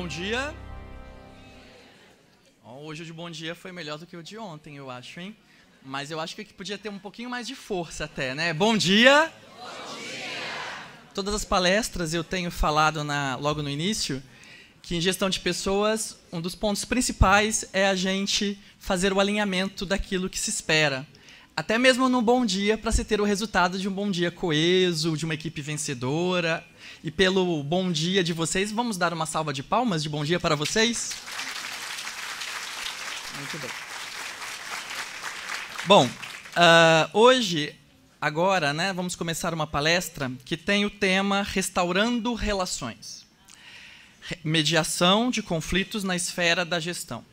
Bom dia. Hoje o de bom dia foi melhor do que o de ontem, eu acho, hein? Mas eu acho que aqui podia ter um pouquinho mais de força até, né? Bom dia. Bom dia. Todas as palestras eu tenho falado na, logo no início que em gestão de pessoas um dos pontos principais é a gente fazer o alinhamento daquilo que se espera até mesmo no bom dia, para se ter o resultado de um bom dia coeso, de uma equipe vencedora. E pelo bom dia de vocês, vamos dar uma salva de palmas de bom dia para vocês? Muito bem. Bom, uh, hoje, agora, né, vamos começar uma palestra que tem o tema Restaurando Relações mediação de conflitos na esfera da gestão.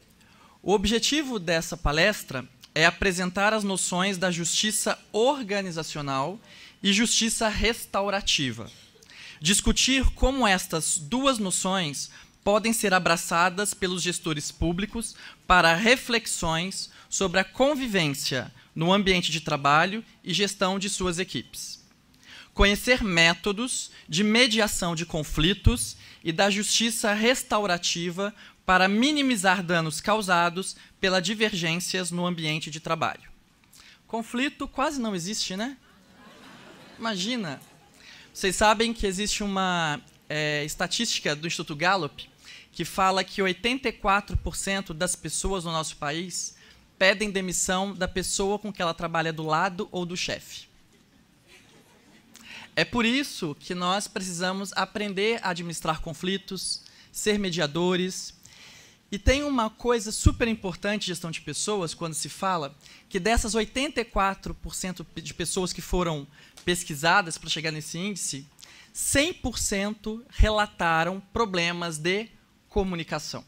O objetivo dessa palestra é apresentar as noções da justiça organizacional e justiça restaurativa. Discutir como estas duas noções podem ser abraçadas pelos gestores públicos para reflexões sobre a convivência no ambiente de trabalho e gestão de suas equipes. Conhecer métodos de mediação de conflitos e da justiça restaurativa para minimizar danos causados pelas divergências no ambiente de trabalho. Conflito quase não existe, né? Imagina. Vocês sabem que existe uma é, estatística do Instituto Gallup que fala que 84% das pessoas no nosso país pedem demissão da pessoa com que ela trabalha do lado ou do chefe. É por isso que nós precisamos aprender a administrar conflitos, ser mediadores, e tem uma coisa super importante gestão de pessoas, quando se fala que dessas 84% de pessoas que foram pesquisadas para chegar nesse índice, 100% relataram problemas de comunicação.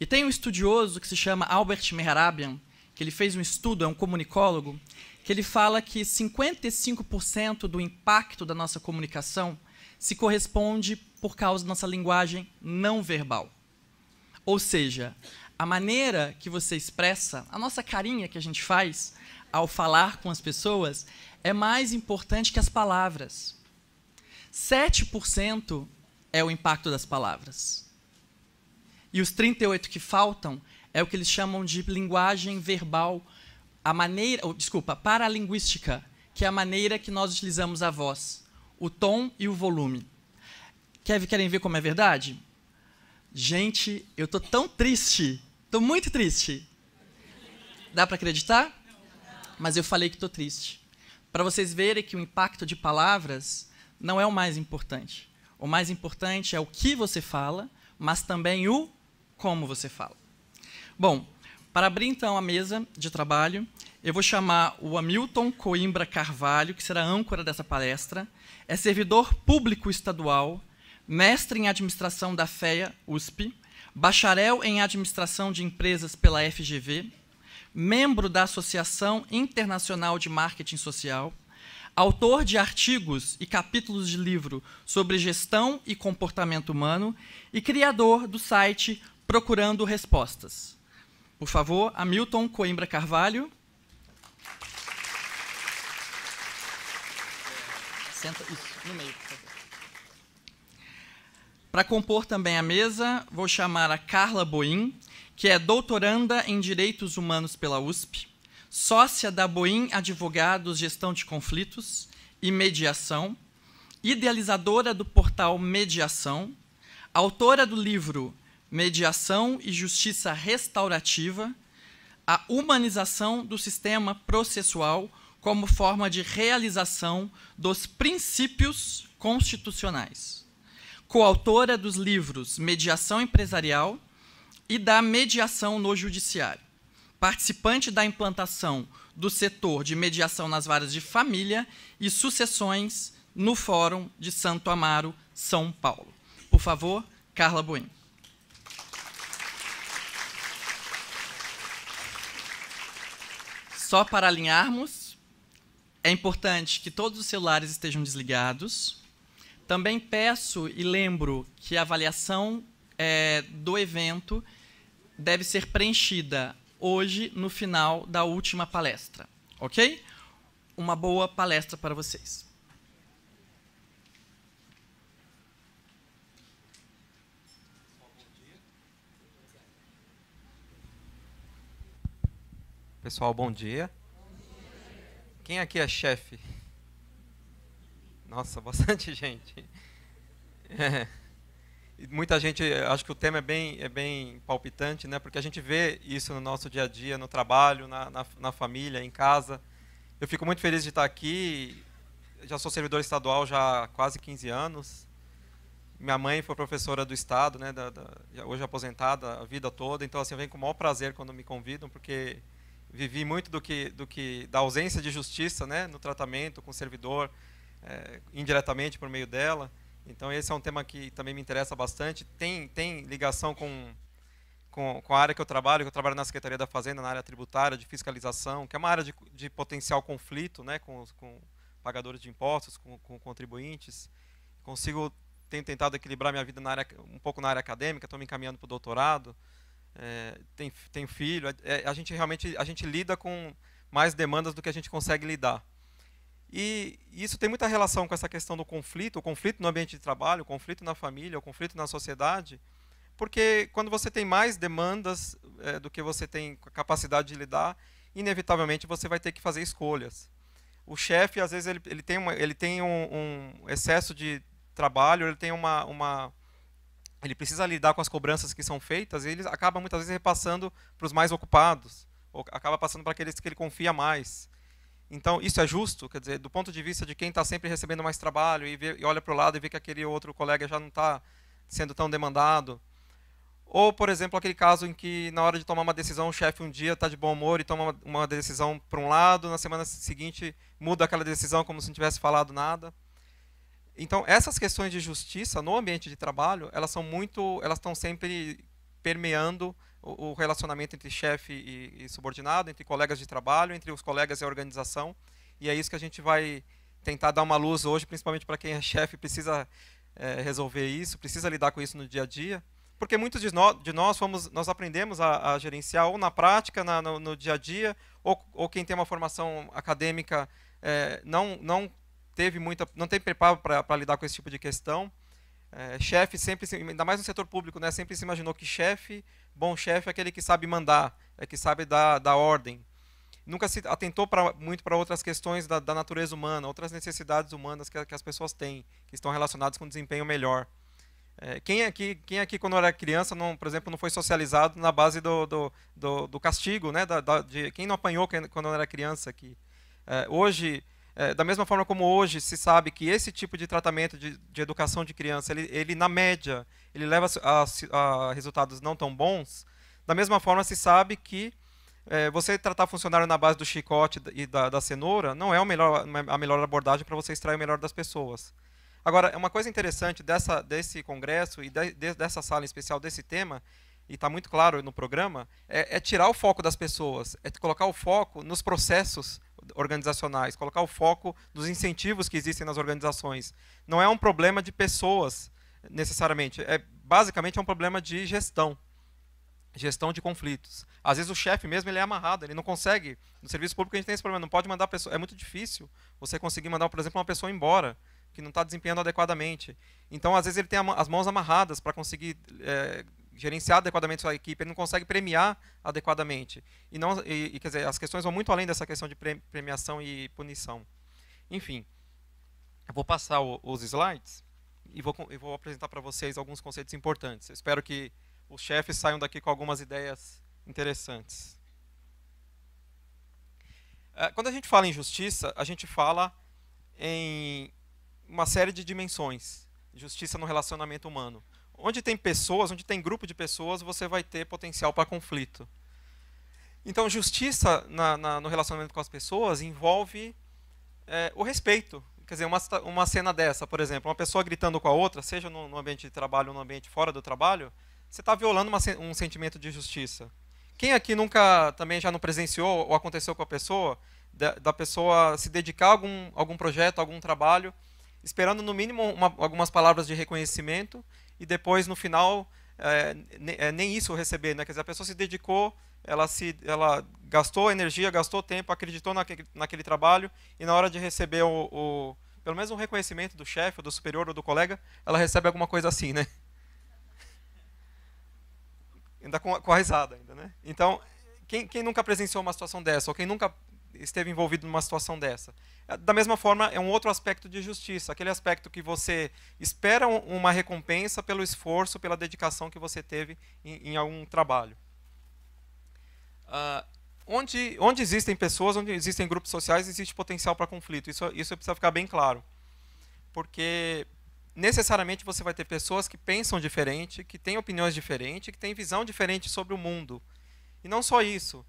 E tem um estudioso que se chama Albert Mehrabian, que ele fez um estudo, é um comunicólogo, que ele fala que 55% do impacto da nossa comunicação se corresponde por causa da nossa linguagem não verbal. Ou seja, a maneira que você expressa, a nossa carinha que a gente faz ao falar com as pessoas, é mais importante que as palavras. 7% é o impacto das palavras. E os 38 que faltam é o que eles chamam de linguagem verbal, a maneira, ou, desculpa, paralinguística, que é a maneira que nós utilizamos a voz, o tom e o volume. querem ver como é verdade? Gente, eu tô tão triste. Tô muito triste. Dá para acreditar? Mas eu falei que tô triste. Para vocês verem que o impacto de palavras não é o mais importante. O mais importante é o que você fala, mas também o como você fala. Bom, para abrir então a mesa de trabalho, eu vou chamar o Hamilton Coimbra Carvalho, que será âncora dessa palestra. É servidor público estadual mestre em administração da FEA, USP, bacharel em administração de empresas pela FGV, membro da Associação Internacional de Marketing Social, autor de artigos e capítulos de livro sobre gestão e comportamento humano e criador do site Procurando Respostas. Por favor, Hamilton Coimbra Carvalho. Senta isso, no meio. Para compor também a mesa, vou chamar a Carla Boim, que é doutoranda em Direitos Humanos pela USP, sócia da Boim Advogados Gestão de Conflitos e Mediação, idealizadora do portal Mediação, autora do livro Mediação e Justiça Restaurativa, a humanização do sistema processual como forma de realização dos princípios constitucionais coautora dos livros Mediação Empresarial e da Mediação no Judiciário, participante da implantação do setor de mediação nas varas de família e sucessões no Fórum de Santo Amaro, São Paulo. Por favor, Carla Boim. Só para alinharmos, é importante que todos os celulares estejam desligados. Também peço e lembro que a avaliação é, do evento deve ser preenchida hoje no final da última palestra, ok? Uma boa palestra para vocês. Pessoal, bom dia. Bom dia. Quem aqui é chefe? Nossa, bastante gente. É. E muita gente, acho que o tema é bem, é bem palpitante, né? porque a gente vê isso no nosso dia a dia, no trabalho, na, na, na família, em casa. Eu fico muito feliz de estar aqui. Já sou servidor estadual já há quase 15 anos. Minha mãe foi professora do Estado, né, da, da, hoje aposentada a vida toda. Então, assim, eu venho com o maior prazer quando me convidam, porque vivi muito do que, do que da ausência de justiça né, no tratamento com o servidor, é, indiretamente por meio dela. Então, esse é um tema que também me interessa bastante. Tem, tem ligação com, com, com, a área que eu trabalho, que eu trabalho na Secretaria da Fazenda, na área tributária, de fiscalização, que é uma área de, de potencial conflito né, com, com pagadores de impostos, com, com contribuintes. Consigo, tenho tentado equilibrar minha vida na área, um pouco na área acadêmica, estou me encaminhando para o doutorado. É, tem, tem filho. É, é, a gente realmente a gente lida com mais demandas do que a gente consegue lidar. E isso tem muita relação com essa questão do conflito, o conflito no ambiente de trabalho, o conflito na família, o conflito na sociedade, porque quando você tem mais demandas é, do que você tem capacidade de lidar, inevitavelmente você vai ter que fazer escolhas. O chefe, às vezes, ele, ele tem, uma, ele tem um, um, excesso de trabalho, ele tem uma, uma, ele precisa lidar com as cobranças que são feitas e ele acaba muitas vezes repassando para os mais ocupados, ou acaba passando para aqueles que ele confia mais. Então, isso é justo? Quer dizer, do ponto de vista de quem está sempre recebendo mais trabalho e, vê, e olha para o lado e vê que aquele outro colega já não está sendo tão demandado. Ou, por exemplo, aquele caso em que, na hora de tomar uma decisão, o chefe um dia está de bom humor e toma uma decisão para um lado, na semana seguinte muda aquela decisão como se não tivesse falado nada. Então, essas questões de justiça no ambiente de trabalho, elas são muito, elas estão sempre permeando o, relacionamento entre chefe e, e subordinado, entre colegas de trabalho, entre os colegas e a organização. E é isso que a gente vai tentar dar uma luz hoje, principalmente para quem é chefe precisa é, resolver isso, precisa lidar com isso no dia a dia, porque muitos de, de nós fomos, nós aprendemos a, a, gerenciar ou na prática, na, no, no, dia a dia, ou, ou, quem tem uma formação acadêmica é, não não teve muita, não tem preparo para lidar com esse tipo de questão. É, chefe sempre, ainda mais no setor público, né, sempre se imaginou que chefe, bom chefe é aquele que sabe mandar, é que sabe dar, dar ordem. Nunca se atentou pra, muito para outras questões da, da, natureza humana, outras necessidades humanas que, que, as pessoas têm, que estão relacionadas com desempenho melhor. É, quem aqui, quem aqui quando era criança, não, por exemplo, não foi socializado na base do, do, do, do castigo, né? Da, da, de, quem não apanhou quando era criança aqui? É, hoje é, da mesma forma como hoje se sabe que esse tipo de tratamento de, de educação de criança, ele, ele, na média, ele leva a, a, resultados não tão bons, da mesma forma se sabe que é, você tratar funcionário na base do chicote e da, da cenoura não é melhor, a melhor abordagem para você extrair o melhor das pessoas. Agora, uma coisa interessante dessa, desse congresso e de, de, dessa sala em especial, desse tema, e está muito claro no programa, é, é, tirar o foco das pessoas, é colocar o foco nos processos organizacionais, colocar o foco nos incentivos que existem nas organizações. Não é um problema de pessoas, necessariamente. É, basicamente, é um problema de gestão. Gestão de conflitos. Às vezes o chefe mesmo ele é amarrado, ele não consegue. No serviço público a gente tem esse problema, não pode mandar pessoa. É muito difícil você conseguir mandar, por exemplo, uma pessoa embora que não está desempenhando adequadamente. Então, às vezes, ele tem as mãos amarradas para conseguir é, gerenciar adequadamente sua equipe, ele não consegue premiar adequadamente. E, não, e, quer dizer, as questões vão muito além dessa questão de premiação e punição. Enfim, eu vou passar o, os slides e vou, e vou apresentar para vocês alguns conceitos importantes. Eu espero que os chefes saiam daqui com algumas ideias interessantes. Ah, quando a gente fala em justiça, a gente fala em uma série de dimensões. Justiça no relacionamento humano onde tem pessoas, onde tem grupo de pessoas, você vai ter potencial para conflito. Então, justiça na, na, no relacionamento com as pessoas envolve é, o respeito. Quer dizer, uma, uma cena dessa, por exemplo, uma pessoa gritando com a outra, seja no, no ambiente de trabalho ou no ambiente fora do trabalho, você está violando uma, um sentimento de justiça. Quem aqui nunca também já não presenciou ou aconteceu com a pessoa, da, da pessoa se dedicar a algum, algum projeto, algum trabalho, esperando no mínimo uma, algumas palavras de reconhecimento e depois no final é, é nem isso receber, né? Quer dizer, a pessoa se dedicou, ela se, ela gastou energia, gastou tempo, acreditou naquele, naquele trabalho e na hora de receber o, o pelo menos um reconhecimento do chefe, do superior ou do colega, ela recebe alguma coisa assim, né? Ainda com, com a risada, ainda, né? Então, quem, quem nunca presenciou uma situação dessa ou quem nunca esteve envolvido numa situação dessa. É, da mesma forma, é um outro aspecto de justiça, aquele aspecto que você espera uma recompensa pelo esforço, pela dedicação que você teve em, em algum trabalho. Uh, onde, onde existem pessoas, onde existem grupos sociais, existe potencial para conflito. Isso, isso precisa ficar bem claro. Porque necessariamente você vai ter pessoas que pensam diferente, que têm opiniões diferentes, que têm visão diferente sobre o mundo. E não só isso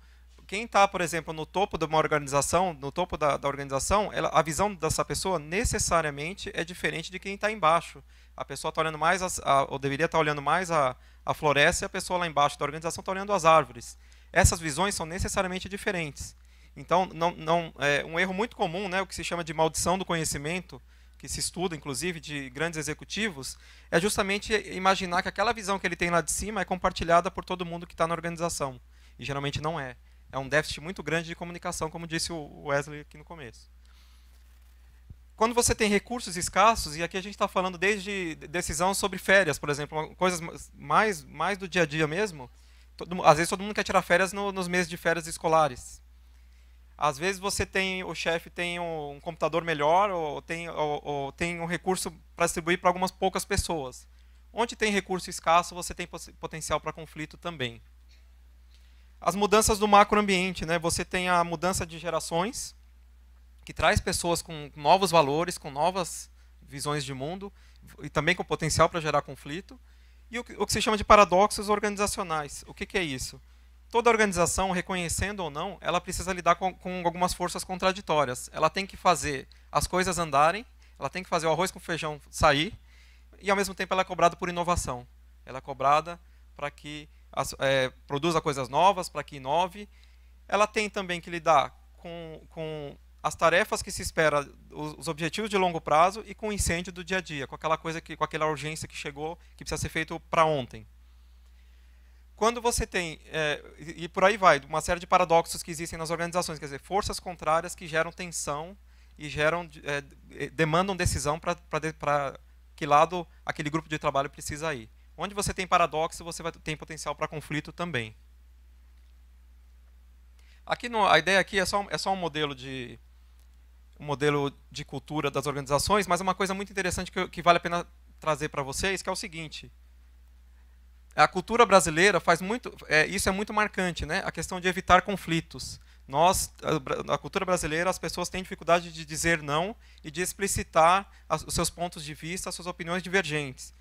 quem está, por exemplo, no topo de uma organização, no topo da, da organização, ela, a visão dessa pessoa necessariamente é diferente de quem está embaixo. A pessoa está olhando mais, a, ou deveria estar tá olhando mais a, a floresta, e a pessoa lá embaixo da organização está olhando as árvores. Essas visões são necessariamente diferentes. Então, não, não, é um erro muito comum, né, o que se chama de maldição do conhecimento, que se estuda, inclusive, de grandes executivos, é justamente imaginar que aquela visão que ele tem lá de cima é compartilhada por todo mundo que está na organização. E geralmente não é é um déficit muito grande de comunicação, como disse o Wesley aqui no começo. Quando você tem recursos escassos, e aqui a gente está falando desde decisão sobre férias, por exemplo, coisas mais, mais do dia a dia mesmo, todo, às vezes todo mundo quer tirar férias no, nos meses de férias escolares. Às vezes você tem, o chefe tem um, um, computador melhor, ou tem, ou, ou tem um recurso para distribuir para algumas poucas pessoas. Onde tem recurso escasso, você tem potencial para conflito também as mudanças do macroambiente. Né? Você tem a mudança de gerações, que traz pessoas com novos valores, com novas visões de mundo, e também com potencial para gerar conflito. E o que, o que, se chama de paradoxos organizacionais. O que, que é isso? Toda organização, reconhecendo ou não, ela precisa lidar com, com algumas forças contraditórias. Ela tem que fazer as coisas andarem, ela tem que fazer o arroz com feijão sair, e ao mesmo tempo ela é cobrada por inovação. Ela é cobrada para que as, é, produza coisas novas para que inove. Ela tem também que lidar com, com as tarefas que se espera, os, os, objetivos de longo prazo e com o incêndio do dia a dia, com aquela coisa que, com aquela urgência que chegou, que precisa ser feito para ontem. Quando você tem é, e por aí vai, uma série de paradoxos que existem nas organizações, quer dizer, forças contrárias que geram tensão e geram é, demandam decisão para que lado aquele grupo de trabalho precisa ir. Onde você tem paradoxo, você vai, tem potencial para conflito também. Aqui no, a ideia aqui é só, é só um modelo de um modelo de cultura das organizações, mas é uma coisa muito interessante que, que vale a pena trazer para vocês, que é o seguinte: a cultura brasileira faz muito, é, isso é muito marcante, né? A questão de evitar conflitos. Nós, a, cultura brasileira, as pessoas têm dificuldade de dizer não e de explicitar os seus pontos de vista, as suas opiniões divergentes.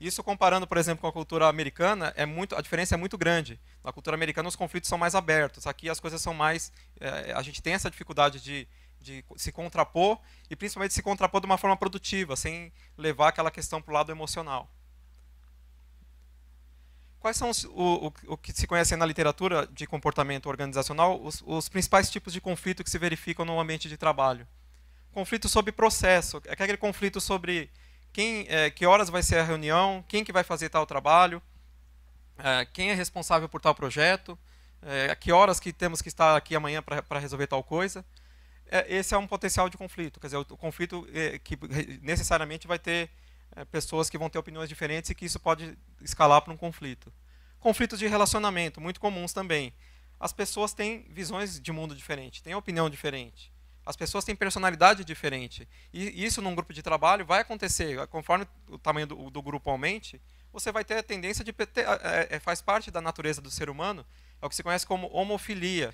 Isso comparando, por exemplo, com a cultura americana, é muito, a diferença é muito grande. Na cultura americana, os conflitos são mais abertos. Aqui as coisas são mais. É, a gente tem essa dificuldade de, de, se contrapor e, principalmente, se contrapor de uma forma produtiva, sem levar aquela questão para o lado emocional. Quais são os, o, o, que se conhece na literatura de comportamento organizacional os, os principais tipos de conflito que se verificam no ambiente de trabalho? Conflito sobre processo, é aquele conflito sobre quem, é, que horas vai ser a reunião, quem que vai fazer tal trabalho, é, quem é responsável por tal projeto, é, a que horas que temos que estar aqui amanhã para resolver tal coisa. É, esse é um potencial de conflito, quer dizer, o, conflito é, que necessariamente vai ter pessoas que vão ter opiniões diferentes e que isso pode escalar para um conflito. Conflitos de relacionamento, muito comuns também. As pessoas têm visões de mundo diferente, têm opinião diferente. As pessoas têm personalidade diferente. E isso num grupo de trabalho vai acontecer. Conforme o tamanho do, do grupo aumente, você vai ter a tendência de. Ter, é, é, faz parte da natureza do ser humano, é o que se conhece como homofilia.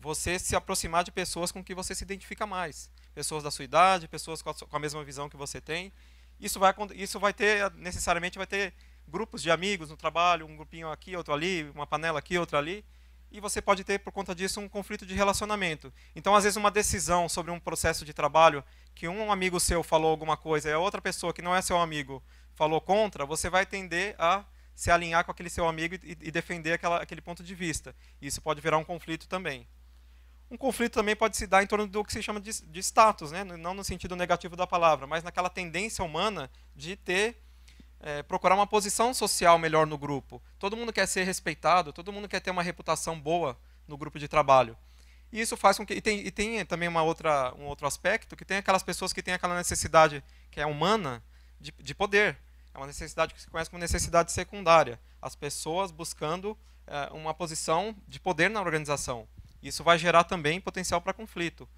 Você se aproximar de pessoas com que você se identifica mais. Pessoas da sua idade, pessoas com a, com a mesma visão que você tem. Isso vai, isso vai ter, necessariamente, vai ter grupos de amigos no trabalho, um grupinho aqui, outro ali, uma panela aqui, outra ali e você pode ter, por conta disso, um conflito de relacionamento. Então, às vezes, uma decisão sobre um processo de trabalho que um amigo seu falou alguma coisa e a outra pessoa que não é seu amigo falou contra, você vai tender a se alinhar com aquele seu amigo e, e defender aquela, aquele ponto de vista. Isso pode virar um conflito também. Um conflito também pode se dar em torno do que se chama de, de status, né? não no sentido negativo da palavra, mas naquela tendência humana de ter é, procurar uma posição social melhor no grupo. Todo mundo quer ser respeitado, todo mundo quer ter uma reputação boa no grupo de trabalho. E isso faz com que. E tem, e tem também uma outra, um outro aspecto, que tem aquelas pessoas que têm aquela necessidade que é humana de, de poder. É uma necessidade que se conhece como necessidade secundária. As pessoas buscando é, uma posição de poder na organização. Isso vai gerar também potencial para conflito.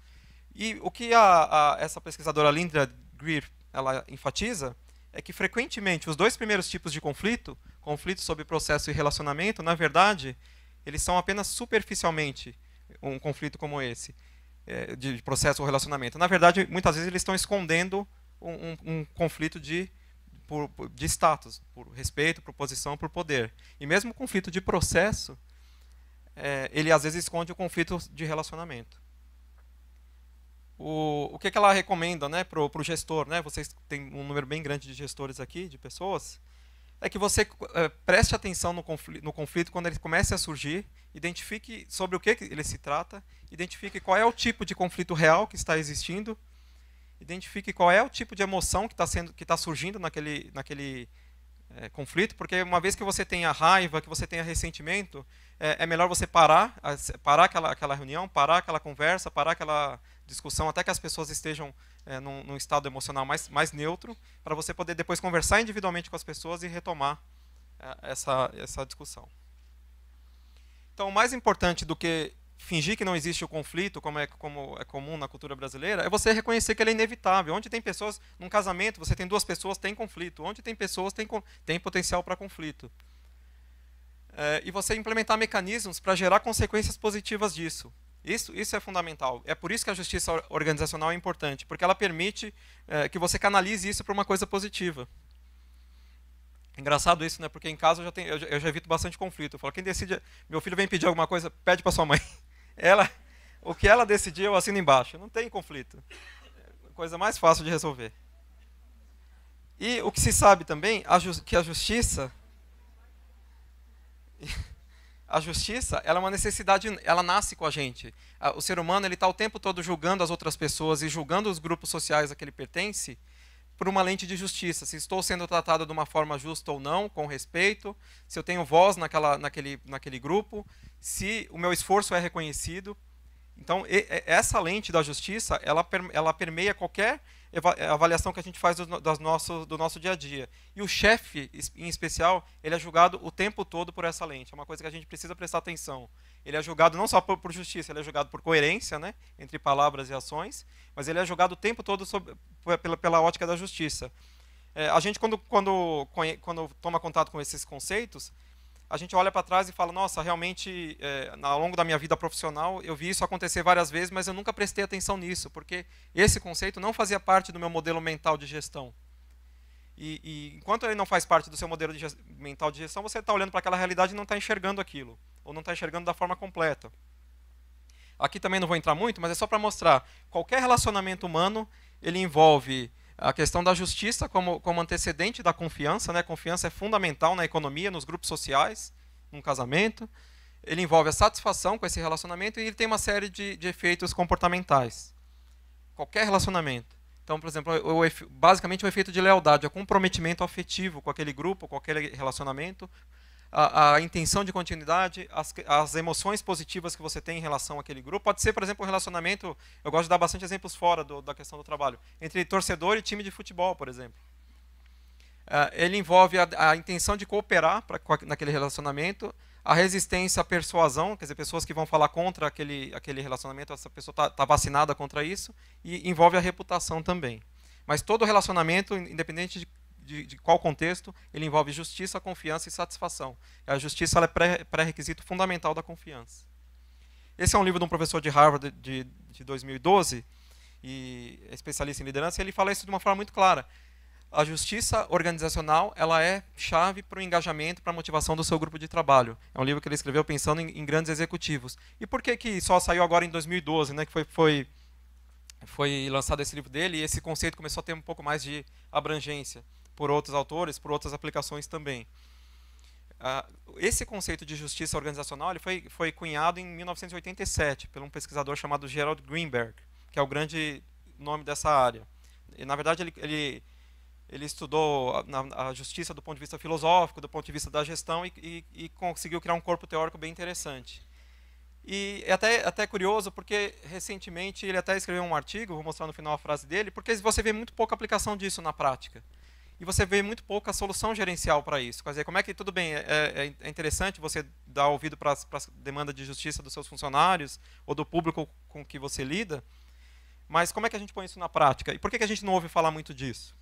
E o que a, a, essa pesquisadora Linda Greer ela enfatiza é que frequentemente os dois primeiros tipos de conflito, conflito sobre processo e relacionamento, na verdade, eles são apenas superficialmente um conflito como esse, é, de processo ou relacionamento. Na verdade, muitas vezes eles estão escondendo um, um, um conflito de, por, de status, por respeito, por posição, por poder. E mesmo o conflito de processo, é, ele às vezes esconde o conflito de relacionamento o, o que, é que ela recomenda né, para o gestor? Né? Vocês têm um número bem grande de gestores aqui, de pessoas. É que você é, preste atenção no conflito, no conflito quando ele comece a surgir, identifique sobre o que ele se trata, identifique qual é o tipo de conflito real que está existindo, identifique qual é o tipo de emoção que está sendo que está surgindo naquele naquele é, conflito, porque uma vez que você tenha raiva, que você tenha ressentimento, é, é melhor você parar, parar aquela, aquela reunião, parar aquela conversa, parar aquela discussão, até que as pessoas estejam é, num, num, estado emocional mais, mais neutro, para você poder depois conversar individualmente com as pessoas e retomar é, essa, essa discussão. Então, o mais importante do que fingir que não existe o conflito, como é, como é comum na cultura brasileira, é você reconhecer que ele é inevitável. Onde tem pessoas, num casamento, você tem duas pessoas, tem conflito. Onde tem pessoas, tem, tem potencial para conflito. É, e você implementar mecanismos para gerar consequências positivas disso. Isso, isso é fundamental. É por isso que a justiça organizacional é importante, porque ela permite é, que você canalize isso para uma coisa positiva. Engraçado isso, né? Porque em casa eu já, tenho, eu já, eu já evito bastante conflito. Eu falo, quem decide, meu filho vem pedir alguma coisa, pede para sua mãe. Ela, o que ela decidir, eu assino embaixo. Não tem conflito. É coisa mais fácil de resolver. E o que se sabe também, a que a justiça a justiça ela é uma necessidade, ela nasce com a gente. O ser humano ele está o tempo todo julgando as outras pessoas e julgando os grupos sociais a que ele pertence por uma lente de justiça. Se estou sendo tratado de uma forma justa ou não, com respeito, se eu tenho voz naquela, naquele, naquele grupo, se o meu esforço é reconhecido. Então, e, essa lente da justiça ela, ela permeia qualquer é avaliação que a gente faz do, das nosso, do nosso dia a dia. E o chefe, em especial, ele é julgado o tempo todo por essa lente. É uma coisa que a gente precisa prestar atenção. Ele é julgado não só por, por justiça, ele é julgado por coerência, né, entre palavras e ações, mas ele é julgado o tempo todo pela, pela ótica da justiça. É, a gente, quando, quando, quando toma contato com esses conceitos, a gente olha para trás e fala, nossa, realmente, é, ao longo da minha vida profissional, eu vi isso acontecer várias vezes, mas eu nunca prestei atenção nisso, porque esse conceito não fazia parte do meu modelo mental de gestão. E, e enquanto ele não faz parte do seu modelo de mental de gestão, você está olhando para aquela realidade e não está enxergando aquilo, ou não está enxergando da forma completa. Aqui também não vou entrar muito, mas é só para mostrar. Qualquer relacionamento humano, ele envolve a questão da justiça como, como antecedente da confiança, né? Confiança é fundamental na economia, nos grupos sociais, num casamento. Ele envolve a satisfação com esse relacionamento e ele tem uma série de, de efeitos comportamentais. Qualquer relacionamento. Então, por exemplo, o, o, basicamente o efeito de lealdade, o comprometimento afetivo com aquele grupo, com aquele relacionamento, a, a intenção de continuidade, as, as, emoções positivas que você tem em relação àquele grupo. Pode ser, por exemplo, um relacionamento, eu gosto de dar bastante exemplos fora do, da questão do trabalho, entre torcedor e time de futebol, por exemplo. Uh, ele envolve a, a, intenção de cooperar pra, naquele relacionamento, a resistência à persuasão, quer dizer, pessoas que vão falar contra aquele, aquele relacionamento, essa pessoa está tá vacinada contra isso, e envolve a reputação também. Mas todo relacionamento, independente de de, de qual contexto, ele envolve justiça, confiança e satisfação. a justiça é pré-requisito fundamental da confiança. Esse é um livro de um professor de Harvard de, de 2012, e é especialista em liderança, e ele fala isso de uma forma muito clara. A justiça organizacional ela é chave para o engajamento, para a motivação do seu grupo de trabalho. É um livro que ele escreveu pensando em, em grandes executivos. E por que, que só saiu agora em 2012, né, que foi, foi foi lançado esse livro dele e esse conceito começou a ter um pouco mais de abrangência por outros autores, por outras aplicações também. Uh, esse conceito de justiça organizacional ele foi, foi cunhado em 1987 por um pesquisador chamado Gerald Greenberg, que é o grande nome dessa área. E, na verdade, ele, ele, ele estudou a, a, justiça do ponto de vista filosófico, do ponto de vista da gestão, e, e, e conseguiu criar um corpo teórico bem interessante. E é até, até curioso, porque recentemente ele até escreveu um artigo, vou mostrar no final a frase dele, porque você vê muito pouca aplicação disso na prática e você vê muito pouca solução gerencial para isso. Quer dizer, como é que, tudo bem, é, é, é, é interessante você dar ouvido para a demanda de justiça dos seus funcionários ou do público com que você lida, mas como é que a gente põe isso na prática? E por que, que a gente não ouve falar muito disso?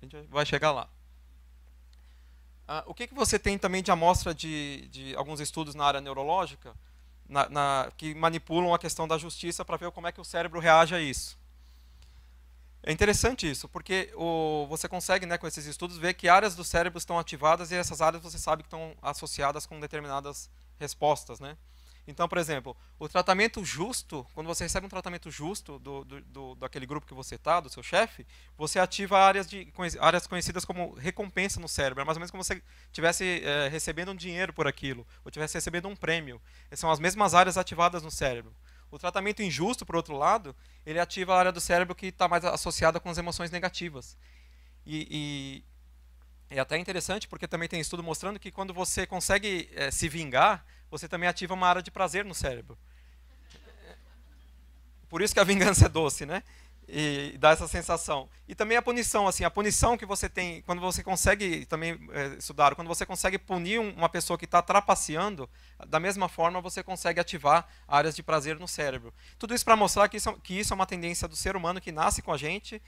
A gente vai chegar lá. Ah, o que, que você tem também de amostra de, de alguns estudos na área neurológica na, na, que manipulam a questão da justiça para ver como é que o cérebro reage a isso? É interessante isso, porque o, você consegue, né, com esses estudos, ver que áreas do cérebro estão ativadas e essas áreas você sabe que estão associadas com determinadas respostas, né? Então, por exemplo, o tratamento justo, quando você recebe um tratamento justo do, do, do daquele grupo que você está, do seu chefe, você ativa áreas, de, áreas conhecidas como recompensa no cérebro. É mais ou menos como se você estivesse é, eh, recebendo um dinheiro por aquilo, ou estivesse recebendo um prêmio. São as mesmas áreas ativadas no cérebro. O tratamento injusto, por outro lado, ele ativa a área do cérebro que está mais associada com as emoções negativas. E, e, é até interessante, porque também tem estudo mostrando que quando você consegue é, se vingar, você também ativa uma área de prazer no cérebro. Por isso que a vingança é doce, né? e dá essa sensação. E também a punição, assim, a punição que você tem, quando você consegue, também é, estudar, quando você consegue punir uma pessoa que está trapaceando, da mesma forma você consegue ativar áreas de prazer no cérebro. Tudo isso para mostrar que isso, é que isso é uma tendência do ser humano que nasce com a gente,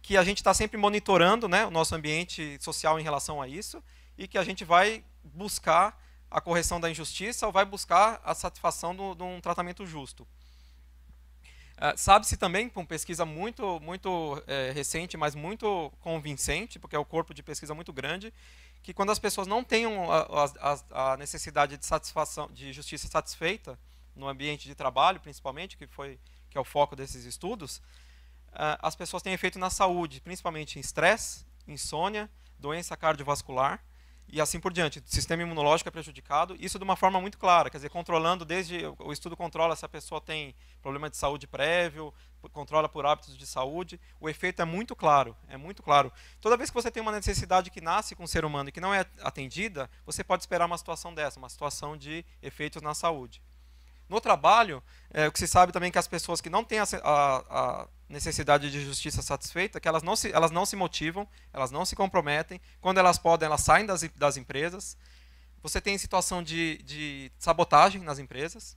que a gente está sempre monitorando né, o nosso ambiente social em relação a isso, e que a gente vai buscar a correção da injustiça ou vai buscar a satisfação de um tratamento justo. Ah, sabe-se também, com pesquisa muito, muito é, recente, mas muito convincente, porque é um corpo de pesquisa muito grande, que quando as pessoas não têm a, a, a, necessidade de satisfação, de justiça satisfeita no ambiente de trabalho, principalmente, que foi que é o foco desses estudos, uh, as pessoas têm efeito na saúde, principalmente em estresse, insônia, doença cardiovascular e assim por diante. O sistema imunológico é prejudicado, isso de uma forma muito clara, quer dizer, controlando desde o estudo controla se a pessoa tem problema de saúde prévio, controla por hábitos de saúde, o efeito é muito claro, é muito claro. Toda vez que você tem uma necessidade que nasce com o ser humano e que não é atendida, você pode esperar uma situação dessa, uma situação de efeitos na saúde. No trabalho, é, o que se sabe também é que as pessoas que não têm a, a, a necessidade de justiça satisfeita, que elas não se, elas não se motivam, elas não se comprometem. Quando elas podem, elas saem das, das empresas. Você tem situação de, de sabotagem nas empresas,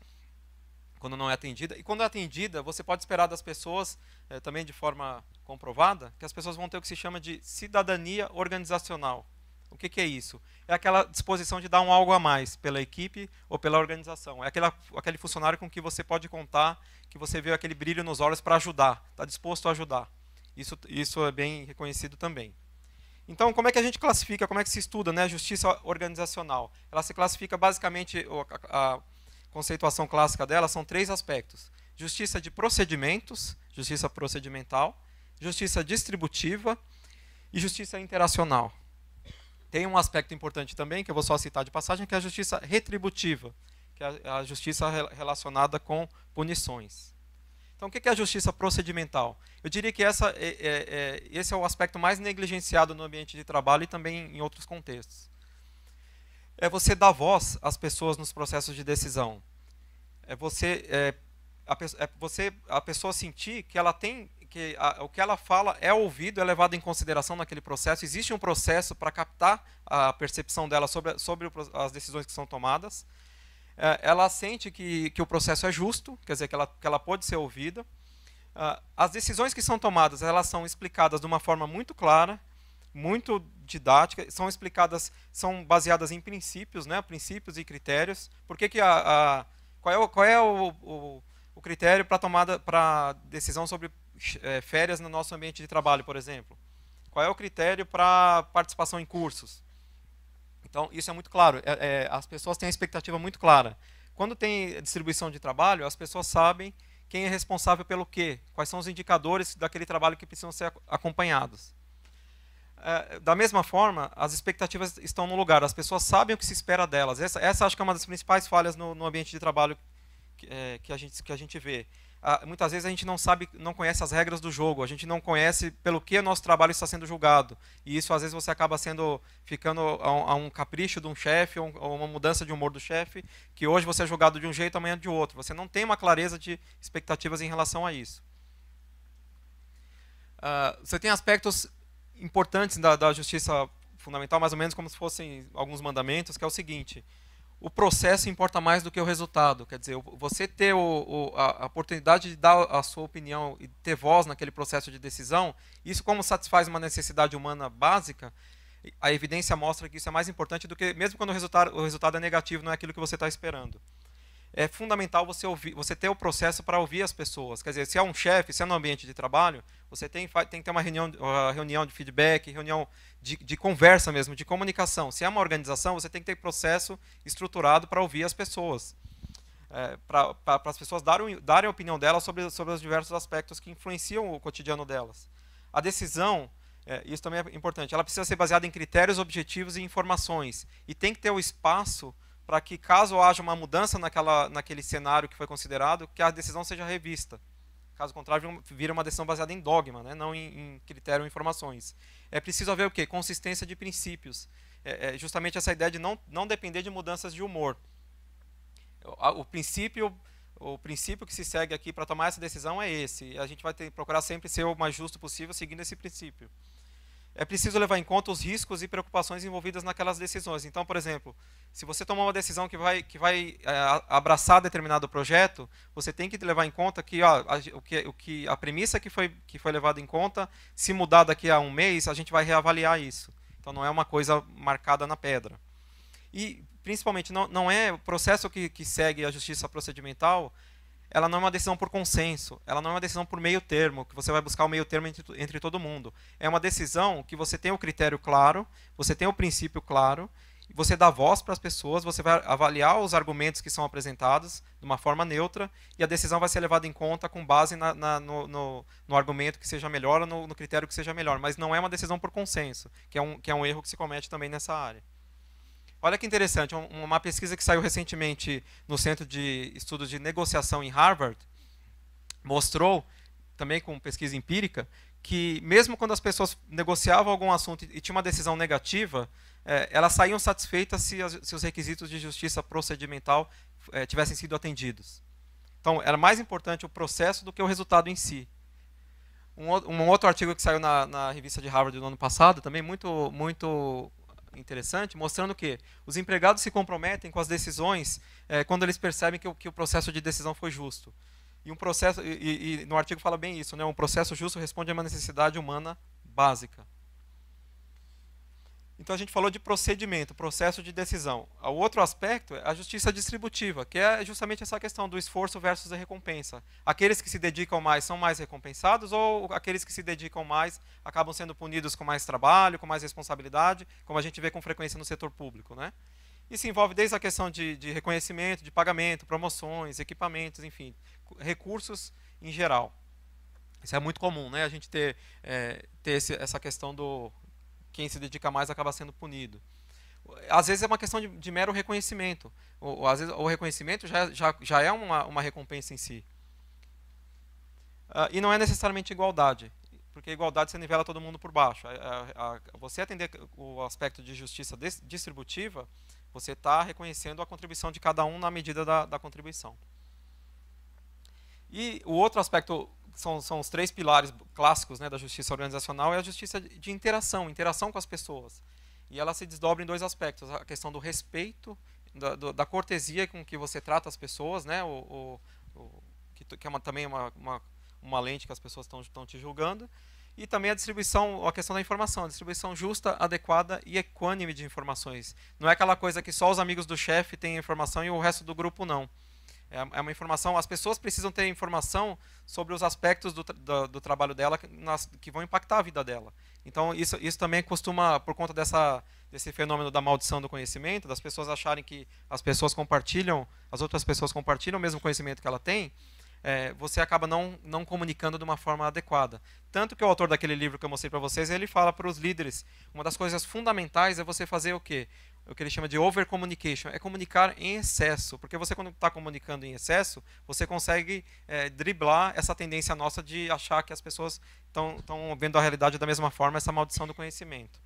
quando não é atendida. E quando é atendida, você pode esperar das pessoas, eh, também de forma comprovada, que as pessoas vão ter o que se chama de cidadania organizacional. O que, que, é isso? É aquela disposição de dar um algo a mais pela equipe ou pela organização. É aquela, aquele funcionário com que você pode contar, que você vê aquele brilho nos olhos para ajudar, está disposto a ajudar. Isso, isso é bem reconhecido também. Então, como é que a gente classifica, como é que se estuda né, a justiça organizacional? Ela se classifica basicamente, a, a conceituação clássica dela são três aspectos: justiça de procedimentos, justiça procedimental, justiça distributiva e justiça interacional. Tem um aspecto importante também, que eu vou só citar de passagem, que é a justiça retributiva, que é a justiça relacionada com punições. Então, o que é a justiça procedimental? Eu diria que essa, é, é, é, esse é o aspecto mais negligenciado no ambiente de trabalho e também em outros contextos. É você dar voz às pessoas nos processos de decisão. É você, é, a, é você a pessoa sentir que ela tem a, o que ela fala é ouvido, é levado em consideração naquele processo. Existe um processo para captar a percepção dela sobre, sobre as decisões que são tomadas. É, ela sente que, que o processo é justo, quer dizer, que ela, que ela pode ser ouvida. Uh, as decisões que são tomadas, elas são explicadas de uma forma muito clara, muito didática, são explicadas, são baseadas em princípios, né, princípios e critérios. Por que, que a, a qual é o, qual é o, o, o critério para tomada para decisão sobre é, férias no nosso ambiente de trabalho, por exemplo? Qual é o critério para participação em cursos? Então, isso é muito claro. É, é, as pessoas têm a expectativa muito clara. Quando tem distribuição de trabalho, as pessoas sabem quem é responsável pelo quê, quais são os indicadores daquele trabalho que precisam ser acompanhados. É, da mesma forma, as expectativas estão no lugar, as pessoas sabem o que se espera delas. Essa, essa acho que é uma das principais falhas no, no ambiente de trabalho que, é, que, a gente, que a gente vê muitas vezes a gente não sabe, não conhece as regras do jogo, a gente não conhece pelo que o nosso trabalho está sendo julgado. E isso às vezes você acaba sendo ficando a um, capricho de um chefe ou, uma mudança de humor do chefe, que hoje você é julgado de um jeito, amanhã de outro. Você não tem uma clareza de expectativas em relação a isso. Uh, você tem aspectos importantes da, da justiça fundamental, mais ou menos como se fossem alguns mandamentos, que é o seguinte: o processo importa mais do que o resultado. Quer dizer, você ter o, o, a, oportunidade de dar a sua opinião e ter voz naquele processo de decisão, isso como satisfaz uma necessidade humana básica, a evidência mostra que isso é mais importante do que, mesmo quando o resultado, o resultado é negativo, não é aquilo que você está esperando. É fundamental você, ouvir, você ter o processo para ouvir as pessoas. Quer dizer, se é um chefe, se é no ambiente de trabalho, você tem, tem que ter uma reunião, uma reunião de feedback, reunião de, de, conversa mesmo, de comunicação. Se é uma organização, você tem que ter processo estruturado para ouvir as pessoas. É, para as pessoas darem, darem a opinião delas sobre, sobre os diversos aspectos que influenciam o cotidiano delas. A decisão, é, isso também é importante, ela precisa ser baseada em critérios objetivos e informações. E tem que ter o espaço para que, caso haja uma mudança naquela, naquele cenário que foi considerado, que a decisão seja revista. Caso contrário, vira uma decisão baseada em dogma, né? não em, em critério ou informações. É preciso haver o quê? Consistência de princípios. É, é justamente essa ideia de não, não depender de mudanças de humor. O, o princípio o princípio que se segue aqui para tomar essa decisão é esse. A gente vai ter, procurar sempre ser o mais justo possível seguindo esse princípio é preciso levar em conta os riscos e preocupações envolvidas naquelas decisões. Então, por exemplo, se você tomar uma decisão que vai, que vai é, abraçar determinado projeto, você tem que levar em conta que, ó, a, o que, o que a premissa que foi, que foi levada em conta, se mudar daqui a um mês, a gente vai reavaliar isso. Então, não é uma coisa marcada na pedra. E, principalmente, não, não é o processo que, que segue a justiça procedimental, ela não é uma decisão por consenso, ela não é uma decisão por meio termo, que você vai buscar o meio termo entre, entre todo mundo. É uma decisão que você tem o critério claro, você tem o princípio claro, você dá voz para as pessoas, você vai avaliar os argumentos que são apresentados de uma forma neutra e a decisão vai ser levada em conta com base na, na, no, no, no, argumento que seja melhor ou no, no, critério que seja melhor. Mas não é uma decisão por consenso, que é um, que é um erro que se comete também nessa área. Olha que interessante, uma pesquisa que saiu recentemente no Centro de Estudos de Negociação em Harvard mostrou, também com pesquisa empírica, que mesmo quando as pessoas negociavam algum assunto e tinham uma decisão negativa, é, elas saíam satisfeitas se, os requisitos de justiça procedimental é, tivessem sido atendidos. Então, era mais importante o processo do que o resultado em si. Um, um outro artigo que saiu na, na revista de Harvard no ano passado, também muito, muito interessante, mostrando que os empregados se comprometem com as decisões é, quando eles percebem que o, que o, processo de decisão foi justo. E um processo, e, e, no artigo fala bem isso, né? Um processo justo responde a uma necessidade humana básica. Então a gente falou de procedimento, processo de decisão. O outro aspecto é a justiça distributiva, que é justamente essa questão do esforço versus a recompensa. Aqueles que se dedicam mais são mais recompensados ou aqueles que se dedicam mais acabam sendo punidos com mais trabalho, com mais responsabilidade, como a gente vê com frequência no setor público, né? Isso envolve desde a questão de, de reconhecimento, de pagamento, promoções, equipamentos, enfim, recursos em geral. Isso é muito comum, né? A gente ter, é, ter esse, essa questão do quem se dedica mais acaba sendo punido. Às vezes é uma questão de, de mero reconhecimento. Ou, ou, às vezes o reconhecimento já, é, já, já é uma, uma recompensa em si. Uh, e não é necessariamente igualdade, porque igualdade você nivela todo mundo por baixo. A, a, a, você atender o aspecto de justiça des, distributiva, você está reconhecendo a contribuição de cada um na medida da, da contribuição. E o outro aspecto são, são os três pilares clássicos né, da justiça organizacional, é a justiça de interação, interação com as pessoas. E ela se desdobra em dois aspectos, a questão do respeito, da, do, da cortesia com que você trata as pessoas, né, o, o, o que, que, é uma, também é uma, uma, uma, lente que as pessoas estão te julgando, e também a distribuição, a questão da informação, a distribuição justa, adequada e equânime de informações. Não é aquela coisa que só os amigos do chefe têm informação e o resto do grupo não. É, é uma informação, as pessoas precisam ter informação sobre os aspectos do, do, do trabalho dela que, nas, que, vão impactar a vida dela. Então, isso, isso também costuma, por conta dessa, desse fenômeno da maldição do conhecimento, das pessoas acharem que as pessoas compartilham, as outras pessoas compartilham o mesmo conhecimento que ela tem, é, você acaba não, não comunicando de uma forma adequada. Tanto que o autor daquele livro que eu mostrei para vocês, ele fala para os líderes, uma das coisas fundamentais é você fazer o quê? o que ele chama de over communication, é comunicar em excesso, porque você quando está comunicando em excesso, você consegue é, driblar essa tendência nossa de achar que as pessoas estão vendo a realidade da mesma forma, essa maldição do conhecimento.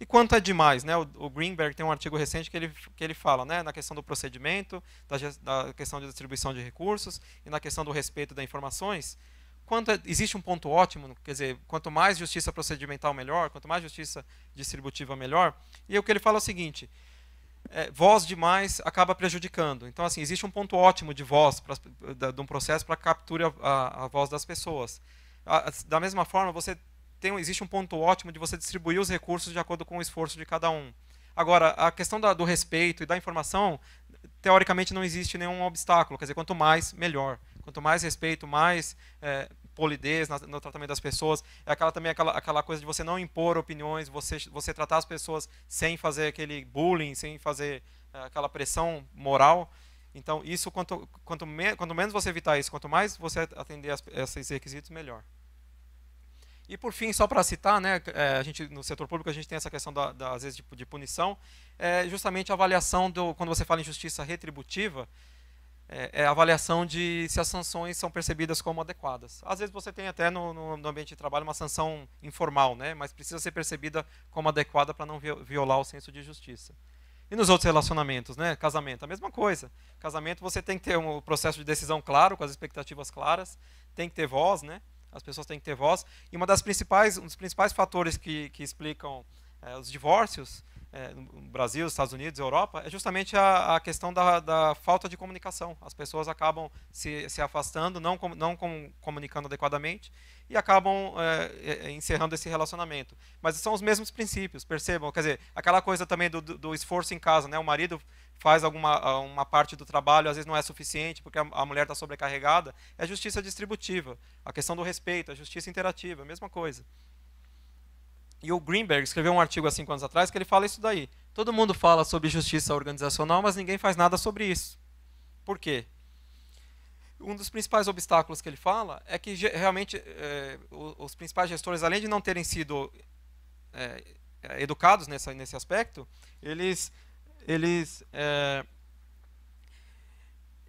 E quanto é demais, né? O, Greenberg tem um artigo recente que ele, que ele fala, né? Na questão do procedimento, da, da questão de distribuição de recursos e na questão do respeito das informações, quando é, existe um ponto ótimo, quer dizer, quanto mais justiça procedimental, melhor, quanto mais justiça distributiva, melhor. E o que ele fala é o seguinte: é, voz demais acaba prejudicando. Então, assim, existe um ponto ótimo de voz pra, da, de um processo para captura a, a, voz das pessoas. A, a, da mesma forma, você tem, existe um ponto ótimo de você distribuir os recursos de acordo com o esforço de cada um. Agora, a questão da, do respeito e da informação, teoricamente, não existe nenhum obstáculo. Quer dizer, quanto mais, melhor. Quanto mais respeito, mais é, polidez no tratamento das pessoas. É aquela também aquela, aquela coisa de você não impor opiniões, você, você tratar as pessoas sem fazer aquele bullying, sem fazer é, aquela pressão moral. Então, isso quanto, quanto, me, quanto menos você evitar isso, quanto mais você atender as, esses requisitos, melhor. E por fim, só para citar, né, é, a gente, no setor público a gente tem essa questão da, da às vezes de, de punição, é justamente a avaliação do quando você fala em justiça retributiva, é, é, a avaliação de se as sanções são percebidas como adequadas. Às vezes você tem até no, no ambiente de trabalho uma sanção informal, né, mas precisa ser percebida como adequada para não violar o senso de justiça. E nos outros relacionamentos, né? Casamento, a mesma coisa. Casamento você tem que ter um processo de decisão claro, com as expectativas claras, tem que ter voz, né? As pessoas têm que ter voz. E uma das principais, um dos principais fatores que, que explicam é, os divórcios é, no Brasil, Estados Unidos, Europa, é justamente a, a questão da, da, falta de comunicação. As pessoas acabam se, se afastando, não, com, não com, comunicando adequadamente e acabam é, é, é encerrando esse relacionamento. Mas são os mesmos princípios, percebam? Quer dizer, aquela coisa também do, do, esforço em casa, né? O marido faz alguma uma parte do trabalho, às vezes não é suficiente porque a, a mulher está sobrecarregada. É justiça distributiva, a questão do respeito, a justiça interativa, a mesma coisa. E o Greenberg escreveu um artigo há cinco anos atrás que ele fala isso daí. Todo mundo fala sobre justiça organizacional, mas ninguém faz nada sobre isso. Por quê? Um dos principais obstáculos que ele fala é que realmente é, os principais gestores, além de não terem sido é, é educados nessa, nesse aspecto, eles, eles é,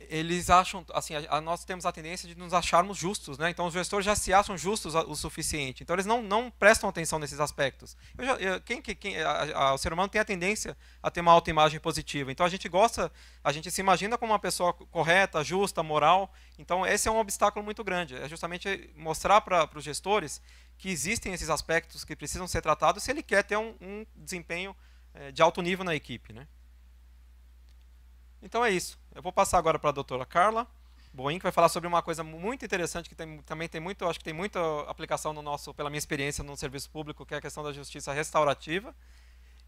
eles acham, assim, a, a, nós temos a tendência de nos acharmos justos, né? Então os gestores já se acham justos o suficiente. Então eles não, não prestam atenção nesses aspectos. Eu já, eu, quem, quem, o ser humano tem a tendência a ter uma autoimagem positiva. Então a gente gosta, a gente se imagina como uma pessoa correta, justa, moral. Então esse é um obstáculo muito grande. É justamente mostrar para os gestores que existem esses aspectos que precisam ser tratados se ele quer ter um, um desempenho eh, de alto nível na equipe, né? Então é isso. Eu vou passar agora para a doutora Carla Boim, que vai falar sobre uma coisa muito interessante que tem, também tem muito, acho que tem muita aplicação no nosso, pela minha experiência no serviço público, que é a questão da justiça restaurativa.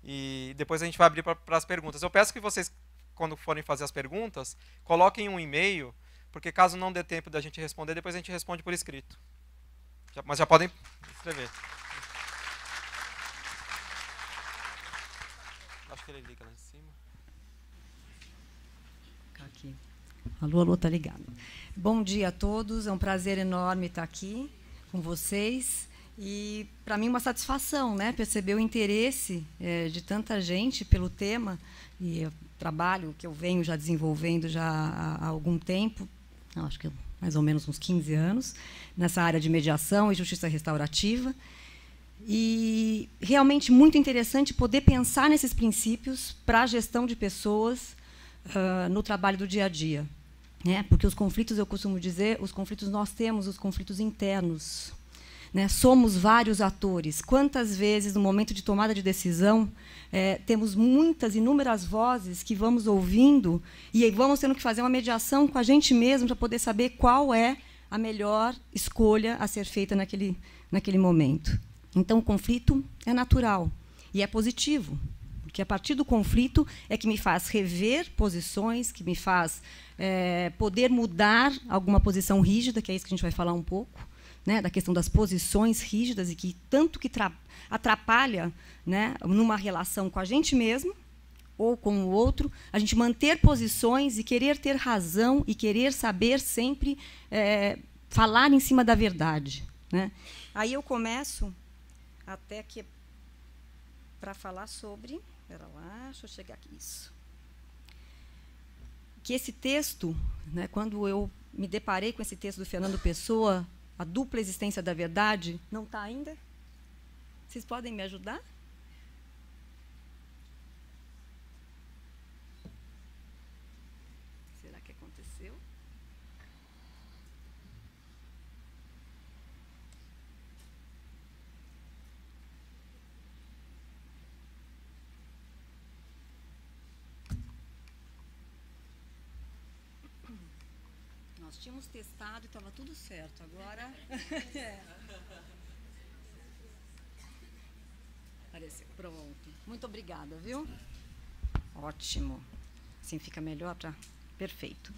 E depois a gente vai abrir para as perguntas. Eu peço que vocês, quando forem fazer as perguntas, coloquem um e-mail, porque caso não dê tempo da gente responder, depois a gente responde por escrito. Já, mas já podem escrever. Acho que ele liga lá em cima. Alô, alô, tá ligado. Bom dia a todos, é um prazer enorme estar tá aqui com vocês. E para mim uma satisfação, né, perceber o interesse é, de tanta gente pelo tema e trabalho que eu venho já desenvolvendo já há, há algum tempo, acho que mais ou menos uns 15 anos, nessa área de mediação e justiça restaurativa. E realmente muito interessante poder pensar nesses princípios para a gestão de pessoas uh, no trabalho do dia a dia né? Porque os conflitos, eu costumo dizer, os conflitos nós temos os conflitos internos. Né? Somos vários atores. Quantas vezes, no momento de tomada de decisão, é, temos muitas, inúmeras vozes que vamos ouvindo e vamos tendo que fazer uma mediação com a gente mesmo para poder saber qual é a melhor escolha a ser feita naquele, naquele momento. Então, o conflito é natural e é positivo porque a partir do conflito é que me faz rever posições, que me faz é, poder mudar alguma posição rígida, que é isso que a gente vai falar um pouco, né, da questão das posições rígidas e que tanto que atrapalha né, numa relação com a gente mesmo ou com o outro, a gente manter posições e querer ter razão e querer saber sempre é, falar em cima da verdade. Né? Aí eu começo até que para falar sobre Espera lá, deixa eu chegar aqui. Isso. Que esse texto, né, quando eu me deparei com esse texto do Fernando Pessoa, A Dupla Existência da Verdade, não está ainda? Vocês podem me ajudar? nós tínhamos testado e estava tudo certo. Agora. É. Apareceu. Pronto. Muito obrigada, viu? Ótimo. Assim fica melhor para. Perfeito.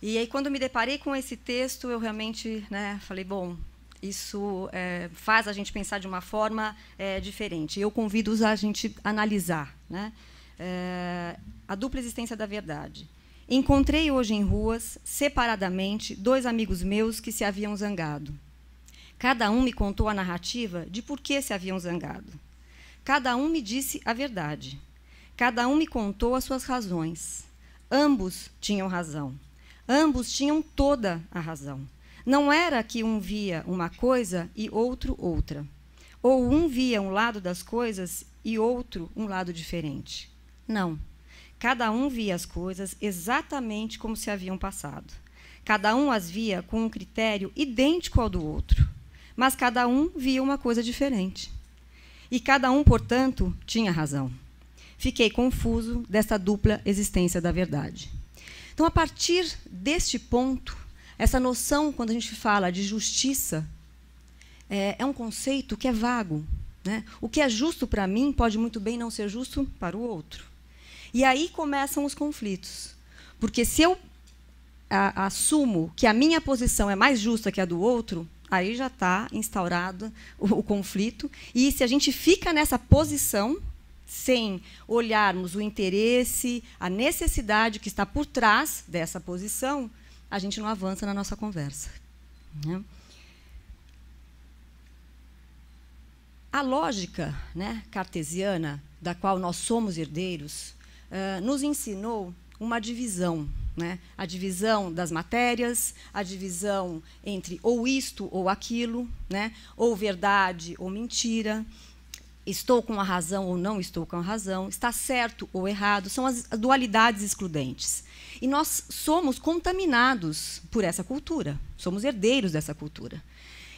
E aí, quando me deparei com esse texto, eu realmente né, falei: bom, isso é, faz a gente pensar de uma forma é, diferente. Eu convido a gente a analisar né? É, a dupla existência da verdade. Encontrei hoje em ruas, separadamente, dois amigos meus que se haviam zangado. Cada um me contou a narrativa de por que se haviam zangado. Cada um me disse a verdade. Cada um me contou as suas razões. Ambos tinham razão. Ambos tinham toda a razão. Não era que um via uma coisa e outro outra. Ou um via um lado das coisas e outro um lado diferente. Não. Cada um via as coisas exatamente como se haviam passado. Cada um as via com um critério idêntico ao do outro, mas cada um via uma coisa diferente. E cada um, portanto, tinha razão. Fiquei confuso desta dupla existência da verdade. Então, a partir deste ponto, essa noção, quando a gente fala de justiça, é, é um conceito que é vago. Né? O que é justo para mim pode muito bem não ser justo para o outro. E aí começam os conflitos. Porque se eu a, assumo que a minha posição é mais justa que a do outro, aí já está instaurado o, o conflito. E se a gente fica nessa posição, sem olharmos o interesse, a necessidade que está por trás dessa posição, a gente não avança na nossa conversa. Né? A lógica né, cartesiana, da qual nós somos herdeiros, ah, nos ensinou uma divisão. Né? A divisão das matérias, a divisão entre ou isto ou aquilo, né? ou verdade ou mentira, estou com a razão ou não estou com a razão, está certo ou errado, são as dualidades excludentes. E nós somos contaminados por essa cultura, somos herdeiros dessa cultura.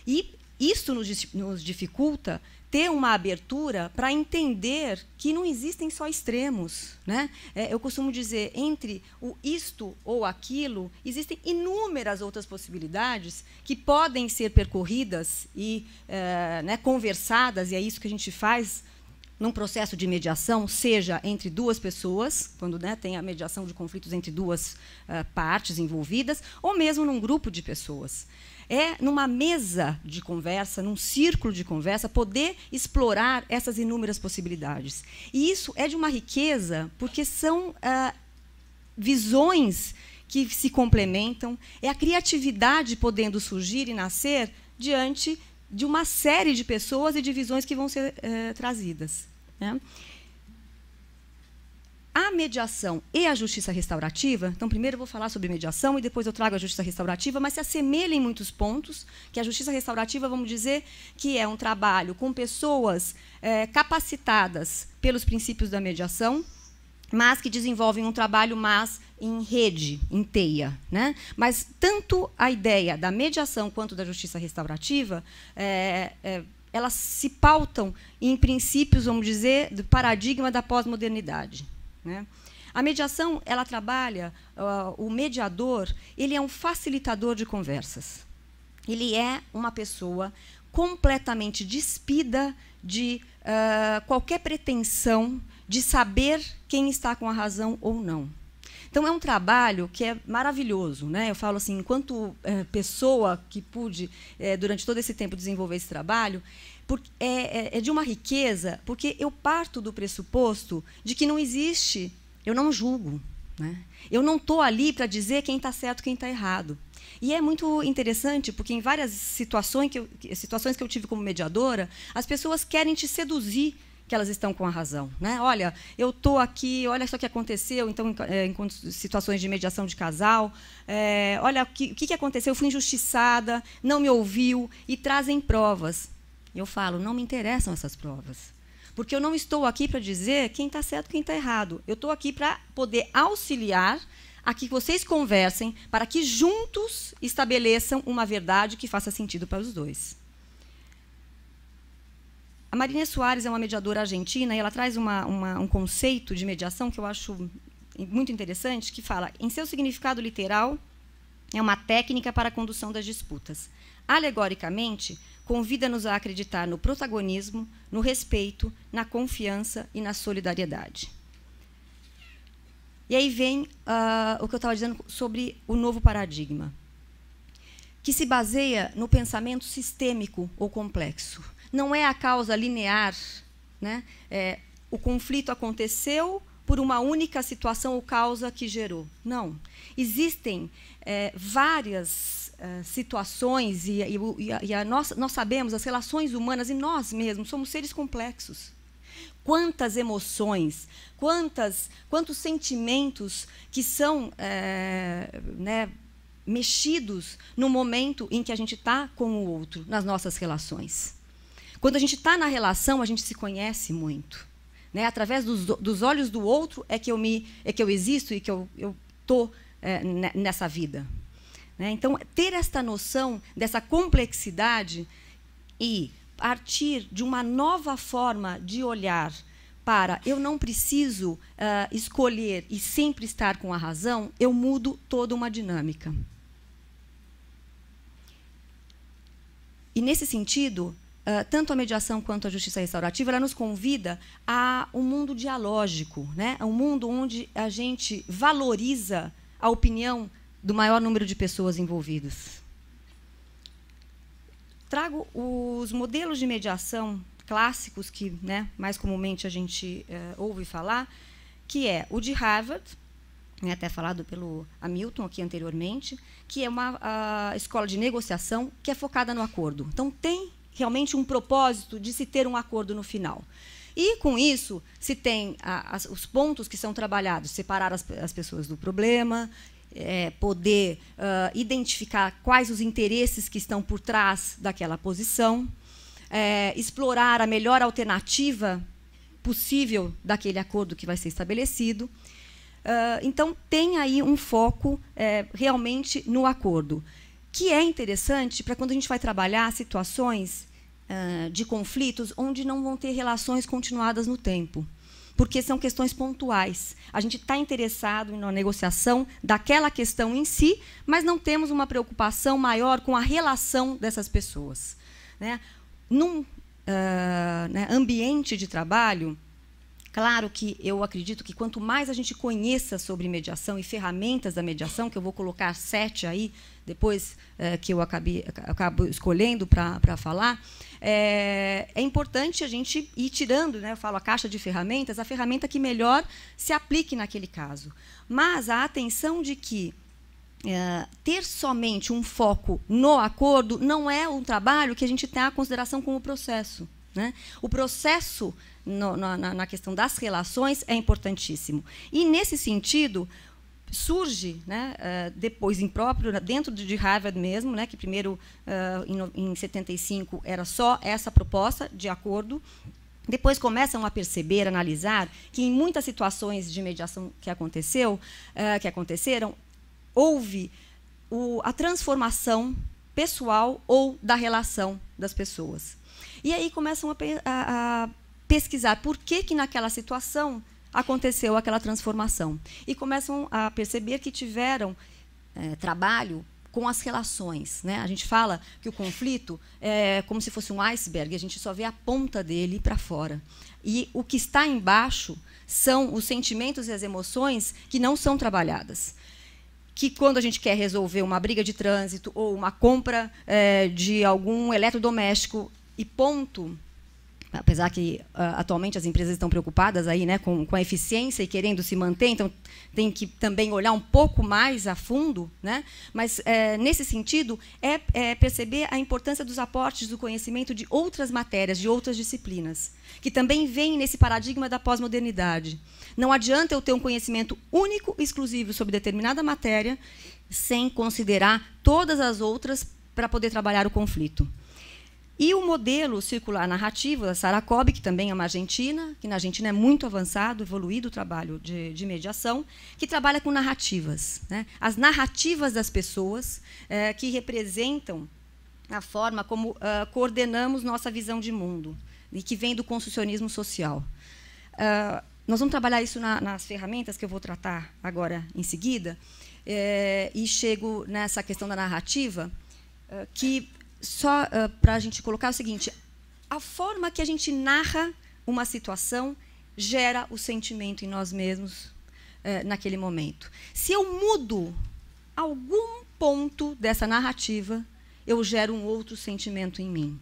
E isso nos, nos dificulta ter uma abertura para entender que não existem só extremos. Né? É, eu costumo dizer, entre o isto ou aquilo, existem inúmeras outras possibilidades que podem ser percorridas e é, né, conversadas, e é isso que a gente faz num processo de mediação, seja entre duas pessoas, quando né, tem a mediação de conflitos entre duas uh, partes envolvidas, ou mesmo num grupo de pessoas é numa mesa de conversa, num círculo de conversa, poder explorar essas inúmeras possibilidades. E isso é de uma riqueza, porque são ah, visões que se complementam, é a criatividade podendo surgir e nascer diante de uma série de pessoas e de visões que vão ser eh, trazidas. Né? a mediação e a justiça restaurativa, então primeiro eu vou falar sobre mediação e depois eu trago a justiça restaurativa, mas se assemelha em muitos pontos, que a justiça restaurativa, vamos dizer, que é um trabalho com pessoas é, capacitadas pelos princípios da mediação, mas que desenvolvem um trabalho mais em rede, em teia. Né? Mas tanto a ideia da mediação quanto da justiça restaurativa é, é, elas se pautam em princípios, vamos dizer, do paradigma da pós-modernidade. Né? A mediação, ela trabalha, uh, o mediador, ele é um facilitador de conversas. Ele é uma pessoa completamente despida de uh, qualquer pretensão de saber quem está com a razão ou não. Então é um trabalho que é maravilhoso, né? Eu falo assim, enquanto eh, pessoa que pude eh, durante todo esse tempo desenvolver esse trabalho, é, é, é de uma riqueza, porque eu parto do pressuposto de que não existe, eu não julgo. Né? Eu não estou ali para dizer quem está certo quem está errado. E é muito interessante, porque em várias situações que, eu, situações que eu tive como mediadora, as pessoas querem te seduzir que elas estão com a razão. Né? Olha, eu estou aqui, olha só o que aconteceu, então, em, é, em situações de mediação de casal, é, olha o que, que aconteceu, eu fui injustiçada, não me ouviu, e trazem provas eu falo, não me interessam essas provas. Porque eu não estou aqui para dizer quem está certo e quem está errado. Eu estou aqui para poder auxiliar a que vocês conversem para que juntos estabeleçam uma verdade que faça sentido para os dois. A Marina Soares é uma mediadora argentina e ela traz uma, uma, um conceito de mediação que eu acho muito interessante, que fala, em seu significado literal, é uma técnica para a condução das disputas. Alegoricamente, convida-nos a acreditar no protagonismo, no respeito, na confiança e na solidariedade. E aí vem uh, o que eu estava dizendo sobre o novo paradigma, que se baseia no pensamento sistêmico ou complexo. Não é a causa linear, né? É, o conflito aconteceu, por uma única situação ou causa que gerou. Não. Existem é, várias é, situações e, e, e, a, e a nós, nós sabemos as relações humanas e nós mesmos somos seres complexos. Quantas emoções, quantas, quantos sentimentos que são é, né, mexidos no momento em que a gente está com o outro, nas nossas relações. Quando a gente está na relação, a gente se conhece muito. Né? Através dos, dos olhos do outro é que eu, me, é que eu existo e que eu estou é, nessa vida. Né? Então, ter esta noção dessa complexidade e partir de uma nova forma de olhar para eu não preciso uh, escolher e sempre estar com a razão, eu mudo toda uma dinâmica. E nesse sentido, ah, tanto a mediação quanto a justiça restaurativa, ela nos convida a um mundo dialógico, né? a um mundo onde a gente valoriza a opinião do maior número de pessoas envolvidas. Trago os modelos de mediação clássicos que né, mais comumente a gente uh, ouve falar, que é o de Harvard, né, até falado pelo Hamilton aqui anteriormente, que é uma uh, escola de negociação que é focada no acordo. Então, tem realmente um propósito de se ter um acordo no final. E, com isso, se tem a, os pontos que são trabalhados, separar as, as pessoas do problema, é, poder uh, identificar quais os interesses que estão por trás daquela posição, é, explorar a melhor alternativa possível daquele acordo que vai ser estabelecido. Uh, então, tem aí um foco é, realmente no acordo que é interessante para quando a gente vai trabalhar situações uh, de conflitos onde não vão ter relações continuadas no tempo. Porque são questões pontuais. A gente está interessado na negociação daquela questão em si, mas não temos uma preocupação maior com a relação dessas pessoas. Né? Num uh, né, ambiente de trabalho, Claro que eu acredito que quanto mais a gente conheça sobre mediação e ferramentas da mediação, que eu vou colocar sete aí, depois é, que eu acabei, acabo escolhendo para falar, é, é, importante a gente ir tirando, né, eu falo a caixa de ferramentas, a ferramenta que melhor se aplique naquele caso. Mas a atenção de que é, ter somente um foco no acordo não é um trabalho que a gente tenha a consideração como processo. Né? O processo no, na, na, questão das relações é importantíssimo. E, nesse sentido, surge, né, eh, depois, impróprio, dentro de Harvard mesmo, né, que primeiro, eh, em, em 75, era só essa proposta de acordo, depois começam a perceber, analisar, que em muitas situações de mediação que, aconteceu, uh, que aconteceram, houve o, a transformação pessoal ou da relação das pessoas. E aí começam a, a, a pesquisar por que, que naquela situação aconteceu aquela transformação. E começam a perceber que tiveram é, trabalho com as relações. Né? A gente fala que o conflito é como se fosse um iceberg, a gente só vê a ponta dele para fora. E o que está embaixo são os sentimentos e as emoções que não são trabalhadas. Que quando a gente quer resolver uma briga de trânsito ou uma compra é, de algum eletrodoméstico, e ponto. Apesar que uh, atualmente as empresas estão preocupadas aí, né, com, com a eficiência e querendo se manter, então tem que também olhar um pouco mais a fundo, né? mas é, nesse sentido é, é perceber a importância dos aportes do conhecimento de outras matérias, de outras disciplinas, que também vem nesse paradigma da pós-modernidade. Não adianta eu ter um conhecimento único, exclusivo sobre determinada matéria, sem considerar todas as outras para poder trabalhar o conflito. E o modelo circular narrativo da Sara Cobb, que também é uma argentina, que na Argentina é muito avançado, evoluído o trabalho de, de mediação, que trabalha com narrativas. Né? As narrativas das pessoas é, que representam a forma como uh, coordenamos nossa visão de mundo, e que vem do construcionismo social. Uh, nós vamos trabalhar isso na, nas ferramentas que eu vou tratar agora em seguida, é, e chego nessa questão da narrativa, ah, que só uh, para a gente colocar é o seguinte: a forma que a gente narra uma situação gera o sentimento em nós mesmos uh, naquele momento. Se eu mudo algum ponto dessa narrativa, eu gero um outro sentimento em mim.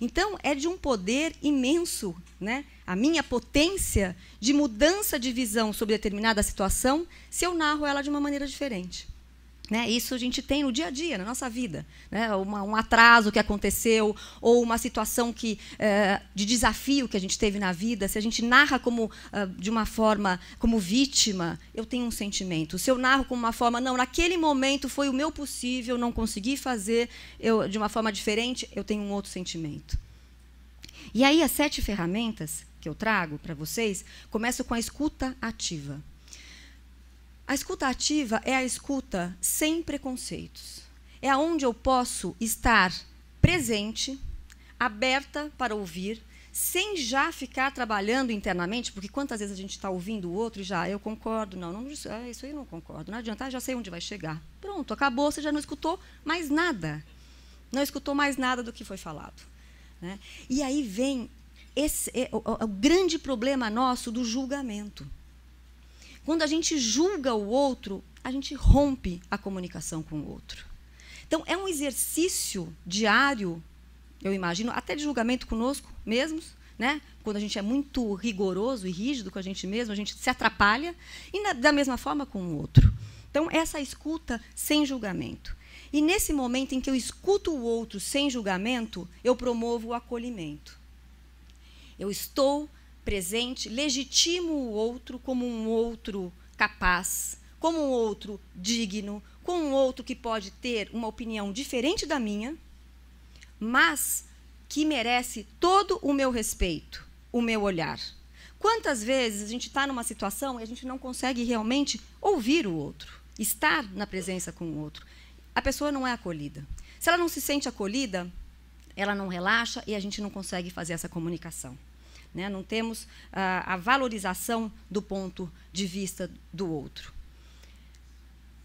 Então, é de um poder imenso, né? a minha potência de mudança de visão sobre determinada situação, se eu narro ela de uma maneira diferente. Né? Isso a gente tem no dia a dia, na nossa vida. Né? Uma, um atraso que aconteceu, ou uma situação que, eh, de desafio que a gente teve na vida. Se a gente narra como, ah, de uma forma como vítima, eu tenho um sentimento. Se eu narro como uma forma, não, naquele momento foi o meu possível, não consegui fazer eu, de uma forma diferente, eu tenho um outro sentimento. E aí, as sete ferramentas que eu trago para vocês começam com a escuta ativa. A escuta ativa é a escuta sem preconceitos. É aonde eu posso estar presente, aberta para ouvir, sem já ficar trabalhando internamente, porque quantas vezes a gente está ouvindo o outro e já, ah, eu concordo, não, não ah, isso aí eu não concordo, não adianta, ah, já sei onde vai chegar. Pronto, acabou, você já não escutou mais nada. Não escutou mais nada do que foi falado. Né? E aí vem esse, é, o, o grande problema nosso do julgamento. Quando a gente julga o outro, a gente rompe a comunicação com o outro. Então, é um exercício diário, eu imagino, até de julgamento conosco mesmos, né? Quando a gente é muito rigoroso e rígido com a gente mesmo, a gente se atrapalha, e na, da mesma forma com o outro. Então, essa escuta sem julgamento. E nesse momento em que eu escuto o outro sem julgamento, eu promovo o acolhimento. Eu estou presente, legitima o outro como um outro capaz, como um outro digno, como um outro que pode ter uma opinião diferente da minha, mas que merece todo o meu respeito, o meu olhar. Quantas vezes a gente está numa situação e a gente não consegue realmente ouvir o outro, estar na presença com o outro? A pessoa não é acolhida. Se ela não se sente acolhida, ela não relaxa e a gente não consegue fazer essa comunicação. Né? Não temos a, ah, a valorização do ponto de vista do outro.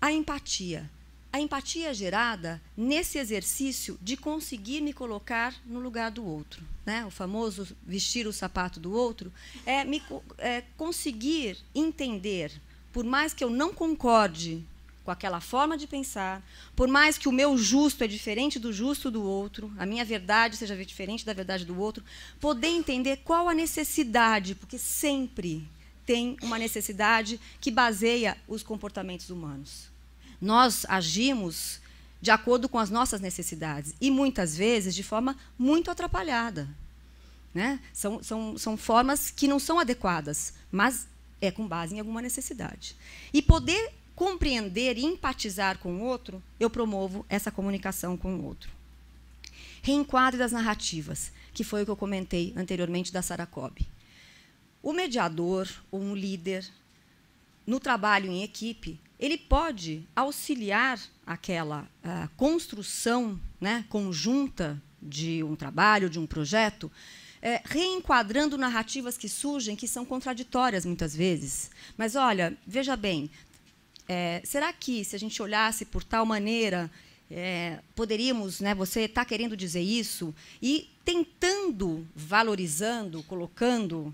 A empatia. A empatia é gerada nesse exercício de conseguir me colocar no lugar do outro. Né? O famoso vestir o sapato do outro é, me, é conseguir entender, por mais que eu não concorde com aquela forma de pensar, por mais que o meu justo é diferente do justo do outro, a minha verdade seja diferente da verdade do outro, poder entender qual a necessidade, porque sempre tem uma necessidade que baseia os comportamentos humanos. Nós agimos de acordo com as nossas necessidades e muitas vezes de forma muito atrapalhada. Né? São, são, são formas que não são adequadas, mas é com base em alguma necessidade. E poder compreender e empatizar com o outro, eu promovo essa comunicação com o outro. Reenquadre das narrativas, que foi o que eu comentei anteriormente da Sarah Cobb. O mediador ou um líder, no trabalho em equipe, ele pode auxiliar aquela ah, construção né, conjunta de um trabalho, de um projeto, é, reenquadrando narrativas que surgem que são contraditórias muitas vezes. Mas olha, veja bem, é, será que, se a gente olhasse por tal maneira, é, poderíamos, né, você está querendo dizer isso, e tentando, valorizando, colocando,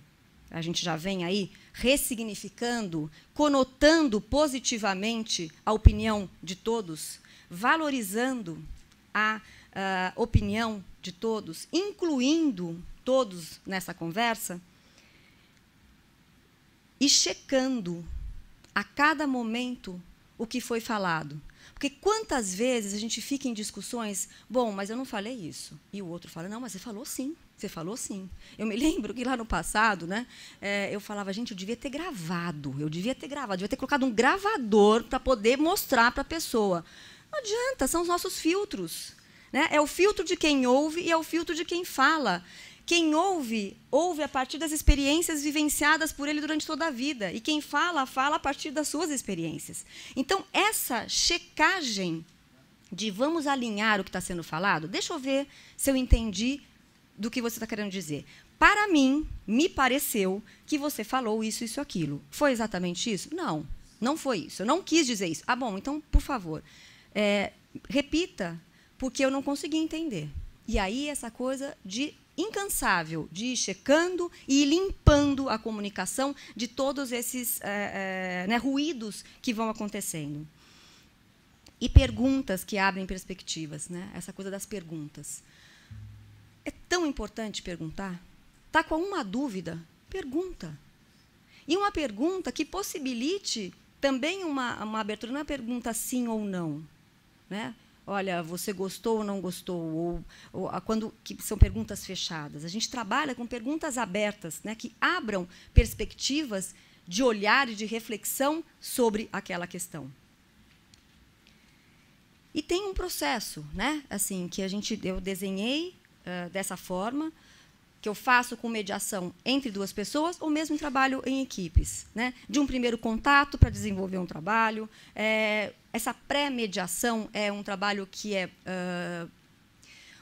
a gente já vem aí, ressignificando, conotando positivamente a opinião de todos, valorizando a, a opinião de todos, incluindo todos nessa conversa, e checando a cada momento o que foi falado. Porque quantas vezes a gente fica em discussões, bom, mas eu não falei isso. E o outro fala, não, mas você falou sim, você falou sim. Eu me lembro que lá no passado, né, é, eu falava, gente, eu devia ter gravado, eu devia ter gravado, devia ter colocado um gravador para poder mostrar para a pessoa. Não adianta, são os nossos filtros. Né? É o filtro de quem ouve e é o filtro de quem fala. Quem ouve, ouve a partir das experiências vivenciadas por ele durante toda a vida. E quem fala, fala a partir das suas experiências. Então, essa checagem de vamos alinhar o que está sendo falado, deixa eu ver se eu entendi do que você está querendo dizer. Para mim, me pareceu que você falou isso, isso, aquilo. Foi exatamente isso? Não, não foi isso. Eu não quis dizer isso. Ah, bom, então, por favor, é, repita, porque eu não consegui entender. E aí, essa coisa de incansável de ir checando e limpando a comunicação de todos esses é, é, né, ruídos que vão acontecendo. E perguntas que abrem perspectivas, né? essa coisa das perguntas. É tão importante perguntar. Está com uma dúvida? Pergunta. E uma pergunta que possibilite também uma, uma abertura, não é pergunta sim ou não. Né? olha, você gostou ou não gostou, ou, ou quando que são perguntas fechadas. A gente trabalha com perguntas abertas, né, que abram perspectivas de olhar e de reflexão sobre aquela questão. E tem um processo, né? Assim que a gente eu desenhei uh, dessa forma, que eu faço com mediação entre duas pessoas, ou mesmo trabalho em equipes. Né? De um primeiro contato para desenvolver um trabalho. É, essa pré-mediação é um trabalho que é. Uh,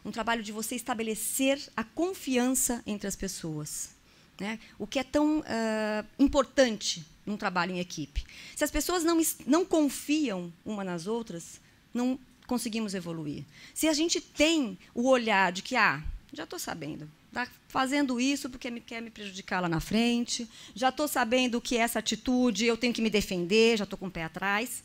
um trabalho de você estabelecer a confiança entre as pessoas. Né? O que é tão uh, importante num trabalho em equipe. Se as pessoas não, não confiam uma nas outras, não conseguimos evoluir. Se a gente tem o olhar de que, ah, já estou sabendo, está fazendo isso porque me, quer me prejudicar lá na frente, já estou sabendo o que é essa atitude, eu tenho que me defender, já estou com o pé atrás.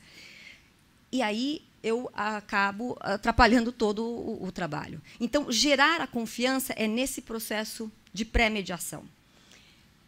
E aí eu acabo atrapalhando todo o, o trabalho. Então, gerar a confiança é nesse processo de pré-mediação.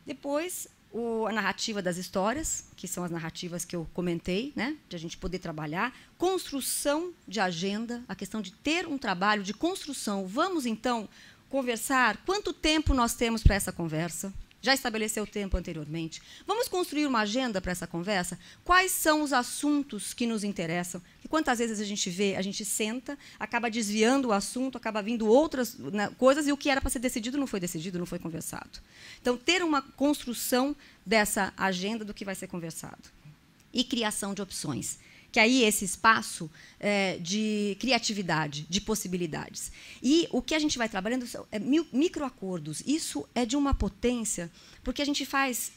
Depois, o, a narrativa das histórias, que são as narrativas que eu comentei, né, de a gente poder trabalhar, construção de agenda, a questão de ter um trabalho de construção. Vamos então conversar quanto tempo nós temos para essa conversa. Já estabeleceu o tempo anteriormente. Vamos construir uma agenda para essa conversa? Quais são os assuntos que nos interessam? E quantas vezes a gente vê, a gente senta, acaba desviando o assunto, acaba vindo outras né, coisas e o que era para ser decidido não foi decidido, não foi conversado. Então, ter uma construção dessa agenda do que vai ser conversado. E criação de opções que aí é esse espaço é, de criatividade, de possibilidades. E o que a gente vai trabalhando são é, microacordos. Isso é de uma potência, porque a gente faz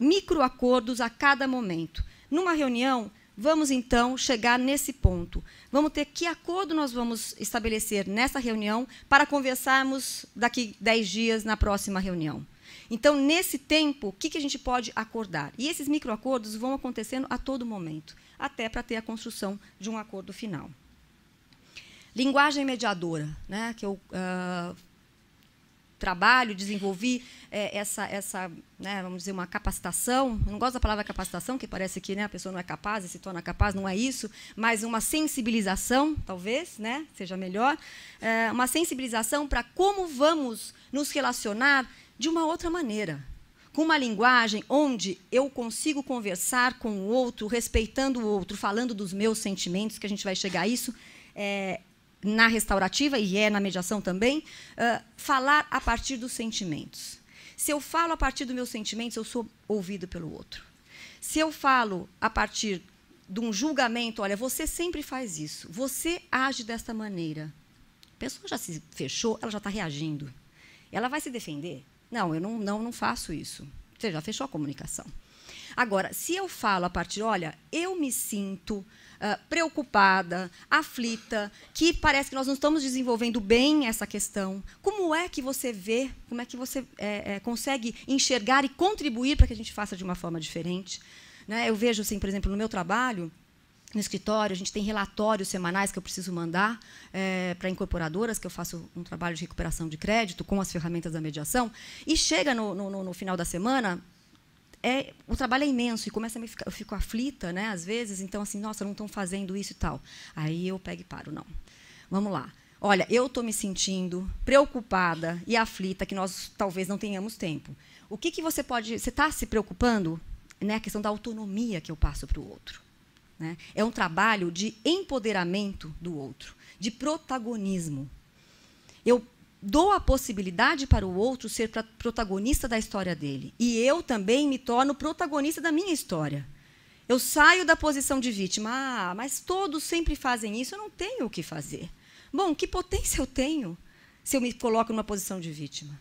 microacordos a cada momento. Numa reunião, Vamos então chegar nesse ponto. Vamos ter que acordo nós vamos estabelecer nessa reunião para conversarmos daqui 10 dias na próxima reunião. Então, nesse tempo, o que, que a gente pode acordar? E esses microacordos vão acontecendo a todo momento, até para ter a construção de um acordo final. Linguagem mediadora, né, que eu uh, trabalho, desenvolvi é, essa, essa né, vamos dizer, uma capacitação. Eu não gosto da palavra capacitação, que parece que né, a pessoa não é capaz e se torna capaz, não é isso, mas uma sensibilização, talvez, né, seja melhor, é, uma sensibilização para como vamos nos relacionar de uma outra maneira, com uma linguagem onde eu consigo conversar com o outro, respeitando o outro, falando dos meus sentimentos, que a gente vai chegar a isso é, na restaurativa e é na mediação também, falar a partir dos sentimentos. Se eu falo a partir dos meus sentimentos, eu sou ouvido pelo outro. Se eu falo a partir de um julgamento, olha, você sempre faz isso, você age desta maneira. A pessoa já se fechou, ela já está reagindo. Ela vai se defender, não, eu não, não, não faço isso. Você já fechou a comunicação. Agora, se eu falo a partir, olha, eu me sinto uh, preocupada, aflita, que parece que nós não estamos desenvolvendo bem essa questão, como é que você vê, como é que você é, é, consegue enxergar e contribuir para que a gente faça de uma forma diferente? Né? Eu vejo, assim, por exemplo, no meu trabalho, no escritório, a gente tem relatórios semanais que eu preciso mandar é, para incorporadoras, que eu faço um trabalho de recuperação de crédito com as ferramentas da mediação. E chega no, no, no final da semana, é, o trabalho é imenso e começa a ficar, eu fico aflita, né? Às vezes, então assim, nossa, não estão fazendo isso e tal. Aí eu pego e paro, não. Vamos lá. Olha, eu estou me sentindo preocupada e aflita que nós talvez não tenhamos tempo. O que, que você pode. Você está se preocupando? Né, a questão da autonomia que eu passo para o outro. Né? É um trabalho de empoderamento do outro, de protagonismo. Eu dou a possibilidade para o outro ser protagonista da história dele. E eu também me torno protagonista da minha história. Eu saio da posição de vítima. Ah, mas todos sempre fazem isso, eu não tenho o que fazer. Bom, que potência eu tenho se eu me coloco numa posição de vítima?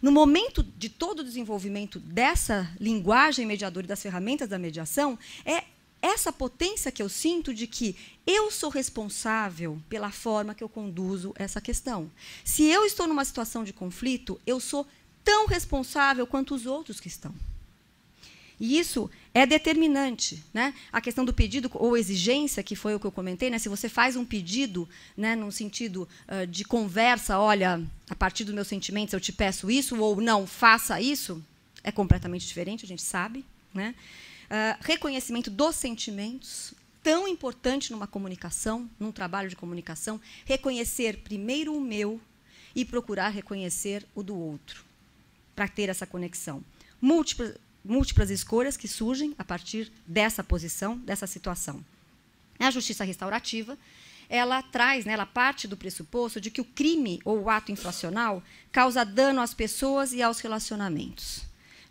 No momento de todo o desenvolvimento dessa linguagem mediadora e das ferramentas da mediação, é essa potência que eu sinto de que eu sou responsável pela forma que eu conduzo essa questão. Se eu estou numa situação de conflito, eu sou tão responsável quanto os outros que estão. E isso é determinante. Né? A questão do pedido ou exigência, que foi o que eu comentei, né? se você faz um pedido né, num sentido uh, de conversa, olha, a partir dos meus sentimentos eu te peço isso, ou não, faça isso, é completamente diferente, a gente sabe. Né? Ah, reconhecimento dos sentimentos, tão importante numa comunicação, num trabalho de comunicação, reconhecer primeiro o meu e procurar reconhecer o do outro, para ter essa conexão. Múltiplas, múltiplas escolhas que surgem a partir dessa posição, dessa situação. A justiça restaurativa, ela traz, né, ela parte do pressuposto de que o crime ou o ato infracional causa dano às pessoas e aos relacionamentos.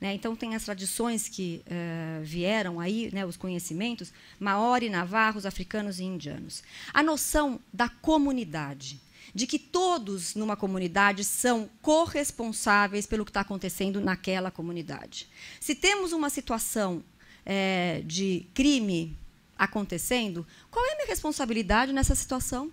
Né? Então, tem as tradições que uh, vieram aí, né, os conhecimentos, maori, navarros, africanos e indianos. A noção da comunidade, de que todos numa comunidade são corresponsáveis pelo que está acontecendo naquela comunidade. Se temos uma situação é, de crime acontecendo, qual é a minha responsabilidade nessa situação?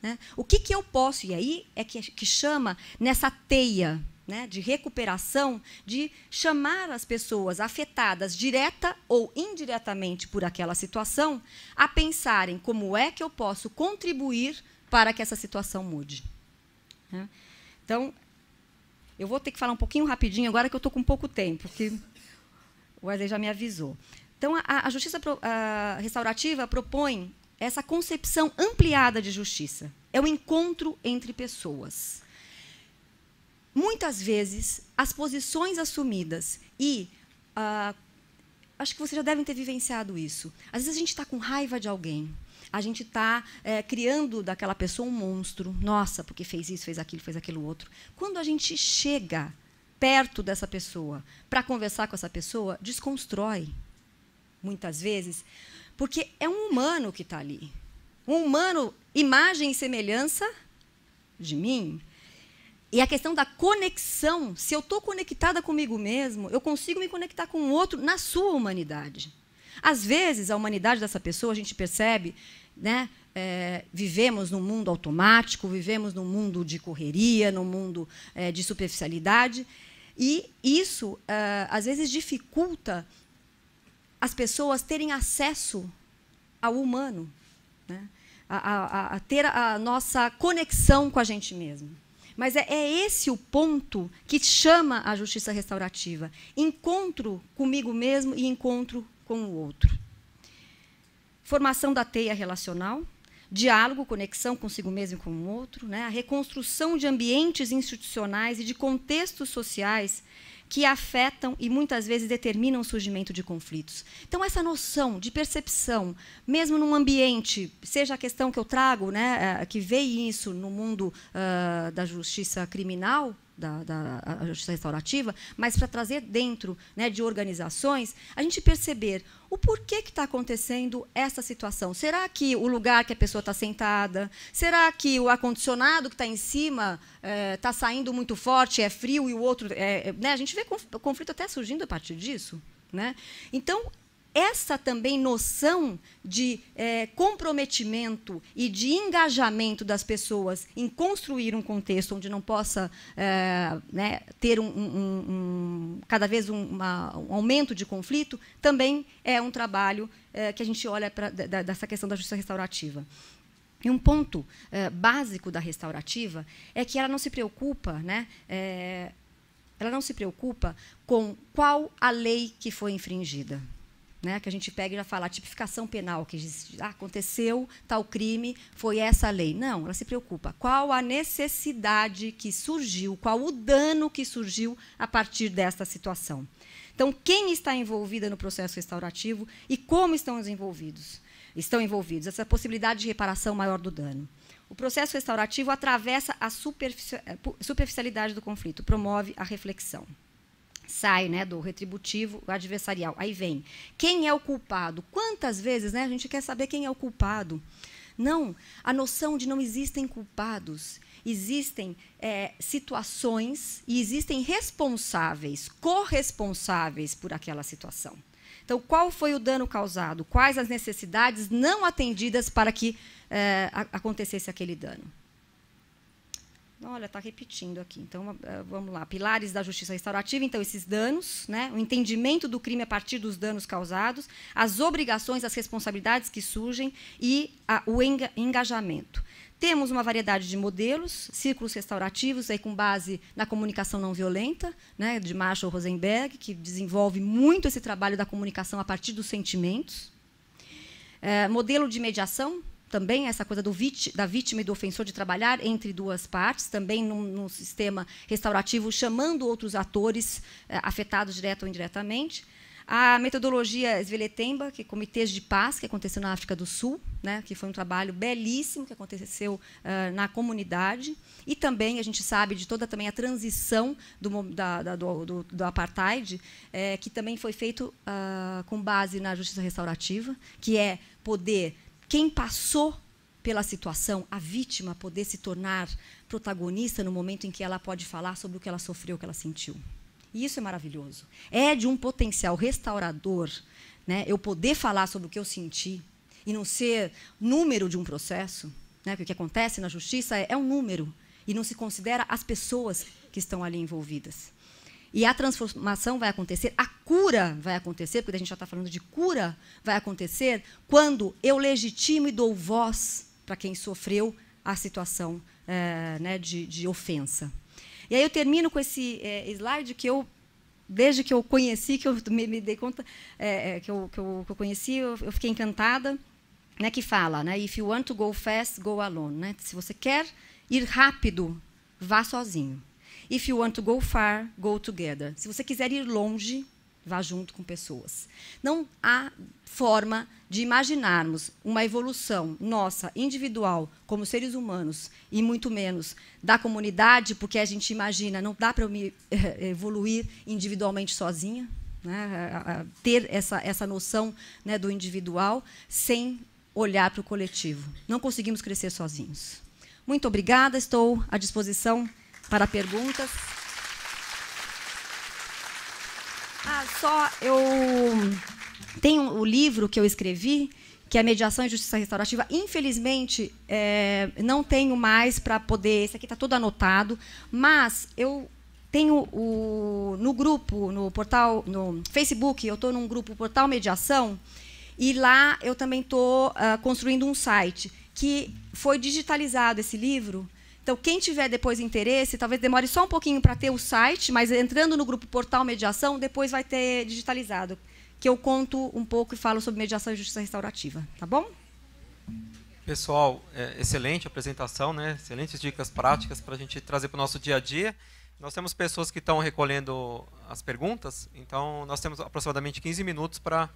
Né? O que, que eu posso? E aí é que, que chama nessa teia né, de recuperação, de chamar as pessoas afetadas direta ou indiretamente por aquela situação a pensarem como é que eu posso contribuir para que essa situação mude. Né. Então, eu vou ter que falar um pouquinho rapidinho agora que eu estou com pouco tempo, que o Wesley já me avisou. Então, a, a justiça pro, a restaurativa propõe essa concepção ampliada de justiça. É o encontro entre pessoas muitas vezes, as posições assumidas e. Ah, acho que vocês já devem ter vivenciado isso. Às vezes a gente está com raiva de alguém, a gente está é, eh, criando daquela pessoa um monstro. Nossa, porque fez isso, fez aquilo, fez aquilo outro. Quando a gente chega perto dessa pessoa para conversar com essa pessoa, desconstrói, muitas vezes, porque é um humano que está ali. Um humano, imagem e semelhança de mim. E a questão da conexão, se eu estou conectada comigo mesmo, eu consigo me conectar com o outro na sua humanidade. Às vezes, a humanidade dessa pessoa, a gente percebe, né, é, vivemos num mundo automático, vivemos num mundo de correria, num mundo é, de superficialidade, e isso, é, às vezes, dificulta as pessoas terem acesso ao humano, né, a, a, a ter a nossa conexão com a gente mesmo. Mas é, é esse o ponto que chama a justiça restaurativa: encontro comigo mesmo e encontro com o outro. Formação da teia relacional, diálogo, conexão consigo mesmo e com o outro, né? a reconstrução de ambientes institucionais e de contextos sociais que afetam e muitas vezes determinam o surgimento de conflitos. Então, essa noção de percepção, mesmo num ambiente, seja a questão que eu trago, né, eh, que veio isso no mundo uh, da justiça criminal, da, da justiça restaurativa, mas para trazer dentro né, de organizações, a gente perceber o porquê que está acontecendo essa situação. Será que o lugar que a pessoa está sentada? Será que o ar-condicionado que está em cima está eh, é, saindo muito forte, é frio e o outro. É, é né? A gente vê conflito até surgindo a partir disso. Né? Então, essa também noção de é, comprometimento e de engajamento das pessoas em construir um contexto onde não possa é, né, ter um, um, um, cada vez uma, um aumento de conflito, também é um trabalho é, que a gente olha para dessa questão da justiça restaurativa. E um ponto é, básico da restaurativa é que ela não se preocupa né, é, ela não se preocupa com qual a lei que foi infringida. Né, que a gente pega e já fala a tipificação penal, que ah, aconteceu tal crime, foi essa a lei. Não, ela se preocupa. Qual a necessidade que surgiu, qual o dano que surgiu a partir desta situação? Então, quem está envolvida no processo restaurativo e como estão os envolvidos? Estão envolvidos essa possibilidade de reparação maior do dano. O processo restaurativo atravessa a eh, superficialidade do conflito, promove a reflexão sai né, do retributivo adversarial. Aí vem. Quem é o culpado? Quantas vezes né, a gente quer saber quem é o culpado? Não, a noção de não existem culpados. Existem é, situações e existem responsáveis, corresponsáveis por aquela situação. Então, qual foi o dano causado? Quais as necessidades não atendidas para que é, acontecesse aquele dano? Olha, está repetindo aqui. Então, eh, vamos lá. Pilares da justiça restaurativa, então, esses danos, né? o entendimento do crime a partir dos danos causados, as obrigações, as responsabilidades que surgem e a, o engajamento. Temos uma variedade de modelos, círculos restaurativos, aí com base na comunicação não violenta, né, de Marshall Rosenberg, que desenvolve muito esse trabalho da comunicação a partir dos sentimentos. É, modelo de mediação, também essa coisa vit, da vítima e do ofensor de trabalhar entre duas partes, também num, num sistema restaurativo, chamando outros atores eh, afetados direta ou indiretamente. A metodologia Sveletemba, que é Comitês de Paz, que aconteceu na África do Sul, né, que foi um trabalho belíssimo que aconteceu uh, na comunidade. E também a gente sabe de toda também a transição do, da, da do, do, do, apartheid, eh, que também foi feito uh, com base na justiça restaurativa, que é poder quem passou pela situação, a vítima poder se tornar protagonista no momento em que ela pode falar sobre o que ela sofreu, o que ela sentiu. E isso é maravilhoso. É de um potencial restaurador, né? Eu poder falar sobre o que eu senti e não ser número de um processo, né? Porque o que acontece na justiça é, é um número e não se considera as pessoas que estão ali envolvidas. E a transformação vai acontecer, a cura vai acontecer, porque a gente já está falando de cura, vai acontecer quando eu legitimo e dou voz para quem sofreu a situação é, né, de, de, ofensa. E aí eu termino com esse é, slide que eu, desde que eu conheci, que eu me, me dei conta, é, que, eu, que, eu, que, eu, conheci, eu, eu fiquei encantada, né, que fala, né, if you want to go fast, go alone. Né, se você quer ir rápido, vá sozinho. If you want to go far, go together. Se você quiser ir longe, vá junto com pessoas. Não há forma de imaginarmos uma evolução nossa, individual, como seres humanos, e muito menos da comunidade, porque a gente imagina, não dá para eu me eh, eh, evoluir individualmente sozinha, né? ter essa, essa noção né, do individual, sem olhar para o coletivo. Não conseguimos crescer sozinhos. Muito obrigada, estou à disposição para perguntas. Ah, só eu tenho o livro que eu escrevi que é mediação e justiça restaurativa. Infelizmente, é, não tenho mais para poder. Esse aqui está todo anotado, mas eu tenho o no grupo, no portal, no Facebook, eu estou num grupo portal mediação e lá eu também estou uh, ah, construindo um site que foi digitalizado esse livro então, quem tiver depois interesse, talvez demore só um pouquinho para ter o site, mas entrando no grupo Portal Mediação, depois vai ter digitalizado, que eu conto um pouco e falo sobre mediação e justiça restaurativa, tá bom? Pessoal, é, excelente apresentação, né? Excelentes dicas práticas para a gente trazer para o nosso dia a dia. Nós temos pessoas que estão recolhendo as perguntas, então nós temos aproximadamente 15 minutos para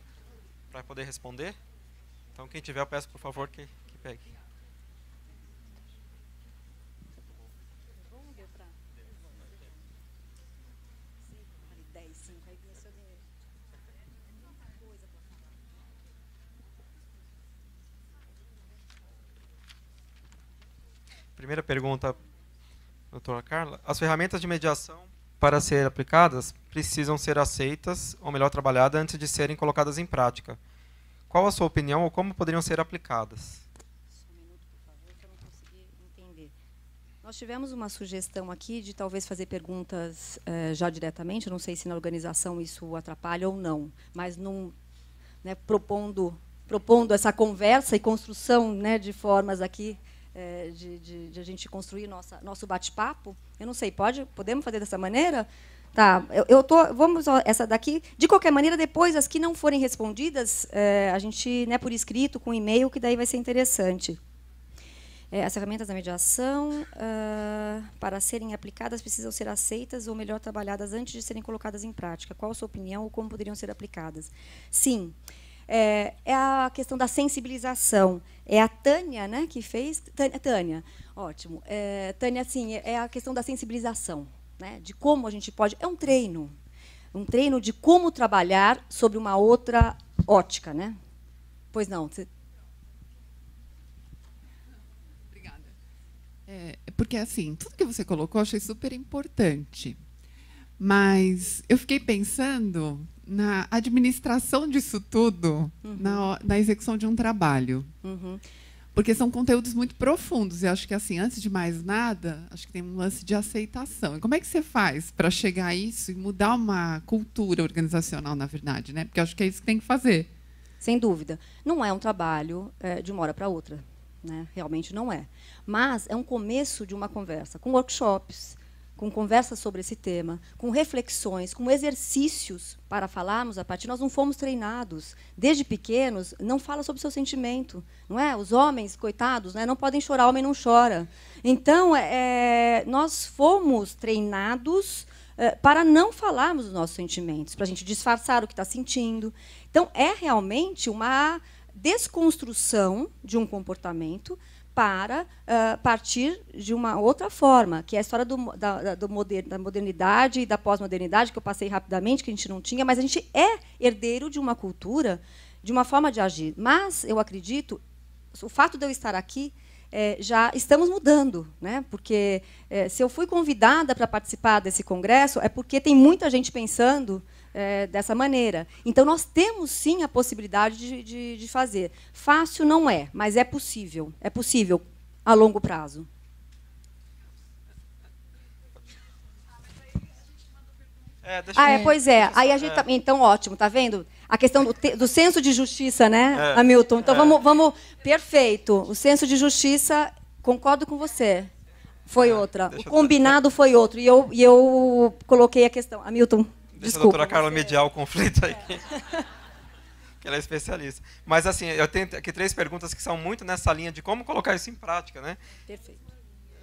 poder responder. Então, quem tiver, eu peço, por favor, que, que pegue. primeira pergunta, doutora Carla. As ferramentas de mediação para serem aplicadas precisam ser aceitas, ou melhor, trabalhadas antes de serem colocadas em prática. Qual a sua opinião ou como poderiam ser aplicadas? Nós tivemos uma sugestão aqui de talvez fazer perguntas eh, já diretamente, não sei se na organização isso atrapalha ou não, mas num, né, propondo, propondo essa conversa e construção né, de formas aqui é, de, de, de, a gente construir nossa, nosso bate-papo. Eu não sei, pode, podemos fazer dessa maneira? Tá, eu, eu tô, vamos essa daqui. De qualquer maneira, depois as que não forem respondidas, é, a gente, né, por escrito, com e-mail, que daí vai ser interessante. É, as ferramentas da mediação, uh, para serem aplicadas, precisam ser aceitas ou melhor trabalhadas antes de serem colocadas em prática. Qual a sua opinião ou como poderiam ser aplicadas? Sim, é, é a questão da sensibilização. É a Tânia, né, que fez. Tânia, Tânia ótimo. É, Tânia, assim, é a questão da sensibilização, né, de como a gente pode. É um treino, um treino de como trabalhar sobre uma outra ótica, né? Pois não. Obrigada. É, é, porque assim, tudo que você colocou eu achei super importante, mas eu fiquei pensando na administração disso tudo, uhum. na, na, execução de um trabalho. Uhum. Porque são conteúdos muito profundos. E acho que, assim, antes de mais nada, acho que tem um lance de aceitação. E como é que você faz para chegar a isso e mudar uma cultura organizacional, na verdade? Né? Porque acho que é isso que tem que fazer. Sem dúvida. Não é um trabalho é, de uma hora para outra. Né? Realmente não é. Mas é um começo de uma conversa, com workshops, com conversas sobre esse tema, com reflexões, com exercícios para falarmos a partir. Nós não fomos treinados. Desde pequenos, não fala sobre o seu sentimento. não é? Os homens, coitados, né, não podem chorar, homem não chora. Então, é, é nós fomos treinados é, para não falarmos os nossos sentimentos, para a gente disfarçar o que está sentindo. Então, é realmente uma desconstrução de um comportamento para uh, partir de uma outra forma, que é a história do, da, do moder, da modernidade e da pós-modernidade, que eu passei rapidamente, que a gente não tinha, mas a gente é herdeiro de uma cultura, de uma forma de agir. Mas, eu acredito, o fato de eu estar aqui é, já estamos mudando, né? porque é, se eu fui convidada para participar desse congresso, é porque tem muita gente pensando é, dessa maneira. Então, nós temos sim a possibilidade de, de, de fazer. Fácil não é, mas é possível. É possível a longo prazo. É, ah, é, pois é. Aí a gente tá... Então, ótimo, tá vendo? A questão do, te... do senso de justiça, né, é. Hamilton? Então, é. vamos, vamos. Perfeito. O senso de justiça, concordo com você. Foi é, outra. Deixa o combinado eu... foi outro. E eu, e eu coloquei a questão. Hamilton, Deixa Desculpa, a doutora Carla mediar o conflito aí. É. que ela é especialista. Mas, assim, eu tenho aqui três perguntas que são muito nessa linha de como colocar isso em prática, né? Perfeito.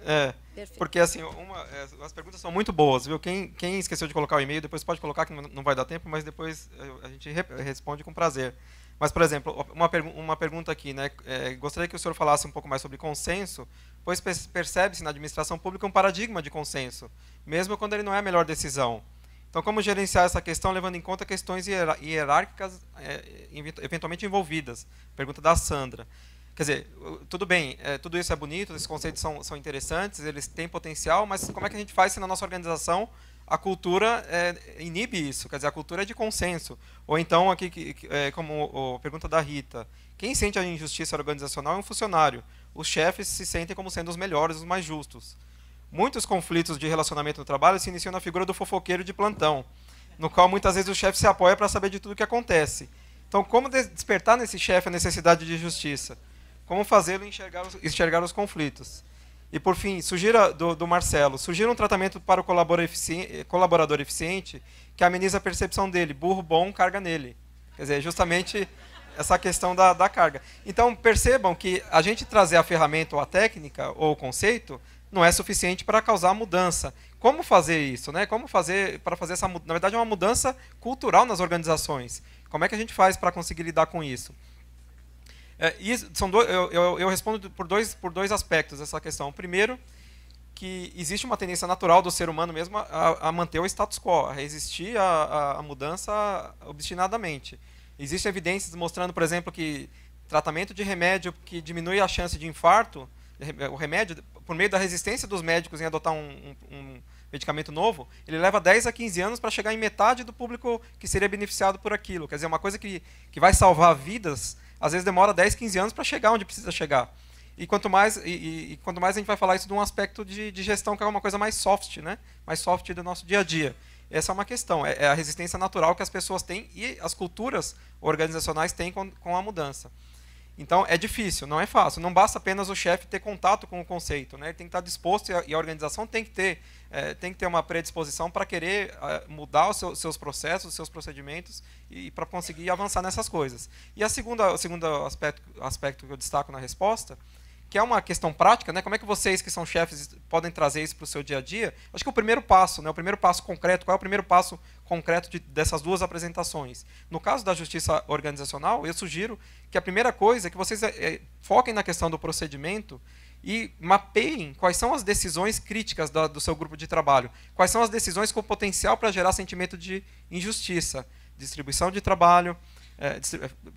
É, Perfeito. porque assim, uma, é, as perguntas são muito boas, viu? Quem, quem esqueceu de colocar o e-mail, depois pode colocar, que não vai dar tempo, mas depois é, a gente re responde com prazer. Mas, por exemplo, uma, uma pergunta aqui, né? É, gostaria que o senhor falasse um pouco mais sobre consenso, pois percebe-se na administração pública um paradigma de consenso, mesmo quando ele não é a melhor decisão. Então, como gerenciar essa questão, levando em conta questões hierárquicas eh, eventualmente envolvidas? Pergunta da Sandra. Quer dizer, tudo bem, eh, tudo isso é bonito, esses conceitos são, são interessantes, eles têm potencial, mas como é que a gente faz se na nossa organização a cultura é, inibe isso, quer dizer, a cultura é de consenso. Ou então, aqui, como a pergunta da Rita, quem sente a injustiça organizacional é um funcionário. Os chefes se sentem como sendo os melhores, os mais justos. Muitos conflitos de relacionamento no trabalho se iniciam na figura do fofoqueiro de plantão, no qual muitas vezes o chefe se apoia para saber de tudo o que acontece. Então, como despertar nesse chefe a necessidade de justiça? Como fazê-lo enxergar, enxergar, os conflitos? E, por fim, sugira, do, do Marcelo, sugira um tratamento para o colaborador eficiente, colaborador eficiente que ameniza a percepção dele. Burro bom, carga nele. Quer dizer, é justamente essa questão da, da carga. Então, percebam que a gente trazer a ferramenta ou a técnica ou o conceito não é suficiente para causar mudança. Como fazer isso, né? Como fazer para fazer essa na verdade é uma mudança cultural nas organizações. Como é que a gente faz para conseguir lidar com isso? É, são dois, eu, eu, eu, respondo por dois por dois aspectos essa questão. primeiro que existe uma tendência natural do ser humano mesmo a, a manter o status quo, a resistir à mudança obstinadamente. Existem evidências mostrando, por exemplo, que tratamento de remédio que diminui a chance de infarto o remédio, por meio da resistência dos médicos em adotar um, um, um medicamento novo, ele leva 10 a 15 anos para chegar em metade do público que seria beneficiado por aquilo. Quer dizer, uma coisa que, que vai salvar vidas, às vezes demora 10, 15 anos para chegar onde precisa chegar. E quanto mais e, e, quanto mais a gente vai falar isso de um aspecto de, de, gestão que é uma coisa mais soft, né? Mais soft do nosso dia a dia. Essa é uma questão, é, é a resistência natural que as pessoas têm e as culturas organizacionais têm com, com a mudança. Então é difícil, não é fácil. Não basta apenas o chefe ter contato com o conceito, né? Ele tem que estar disposto e a organização tem que ter, é, tem que ter uma predisposição para querer é, mudar os seu, seus processos, os seus procedimentos e, e para conseguir avançar nessas coisas. E a segunda, o segundo aspecto, aspecto que eu destaco na resposta que é uma questão prática, né? Como é que vocês que são chefes podem trazer isso para o seu dia a dia? Acho que o primeiro passo, né? O primeiro passo concreto, qual é o primeiro passo concreto de, dessas duas apresentações? No caso da justiça organizacional, eu sugiro que a primeira coisa é que vocês é, é foquem na questão do procedimento e mapeiem quais são as decisões críticas da, do seu grupo de trabalho, quais são as decisões com potencial para gerar sentimento de injustiça, distribuição de trabalho, é,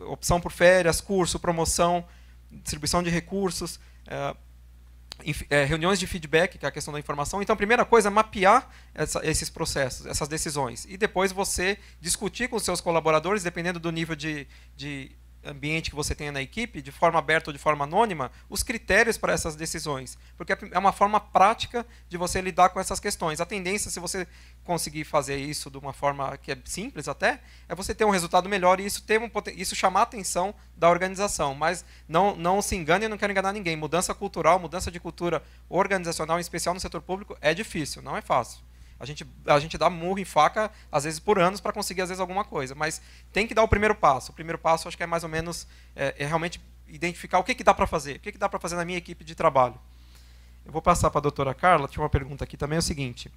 é opção por férias, curso, promoção, distribuição de recursos, é, é, reuniões de feedback, que é a questão da informação. Então, a primeira coisa é mapear essa, esses processos, essas decisões. E depois você discutir com os seus colaboradores, dependendo do nível de, de ambiente que você tenha na equipe, de forma aberta ou de forma anônima, os critérios para essas decisões. Porque é, é uma forma prática de você lidar com essas questões. A tendência, se você conseguir fazer isso de uma forma que é simples até, é você ter um resultado melhor e isso, ter um, isso chamar a atenção da organização. Mas não, não se engane, eu não quero enganar ninguém. Mudança cultural, mudança de cultura organizacional, em especial no setor público, é difícil, não é fácil. A gente, a gente dá murro em faca, às vezes por anos, para conseguir, às vezes, alguma coisa. Mas tem que dar o primeiro passo. O primeiro passo, acho que é mais ou menos, é, é realmente identificar o que, que dá para fazer. O que, que dá para fazer na minha equipe de trabalho. Eu vou passar para a doutora Carla, tinha uma pergunta aqui também, é o seguinte.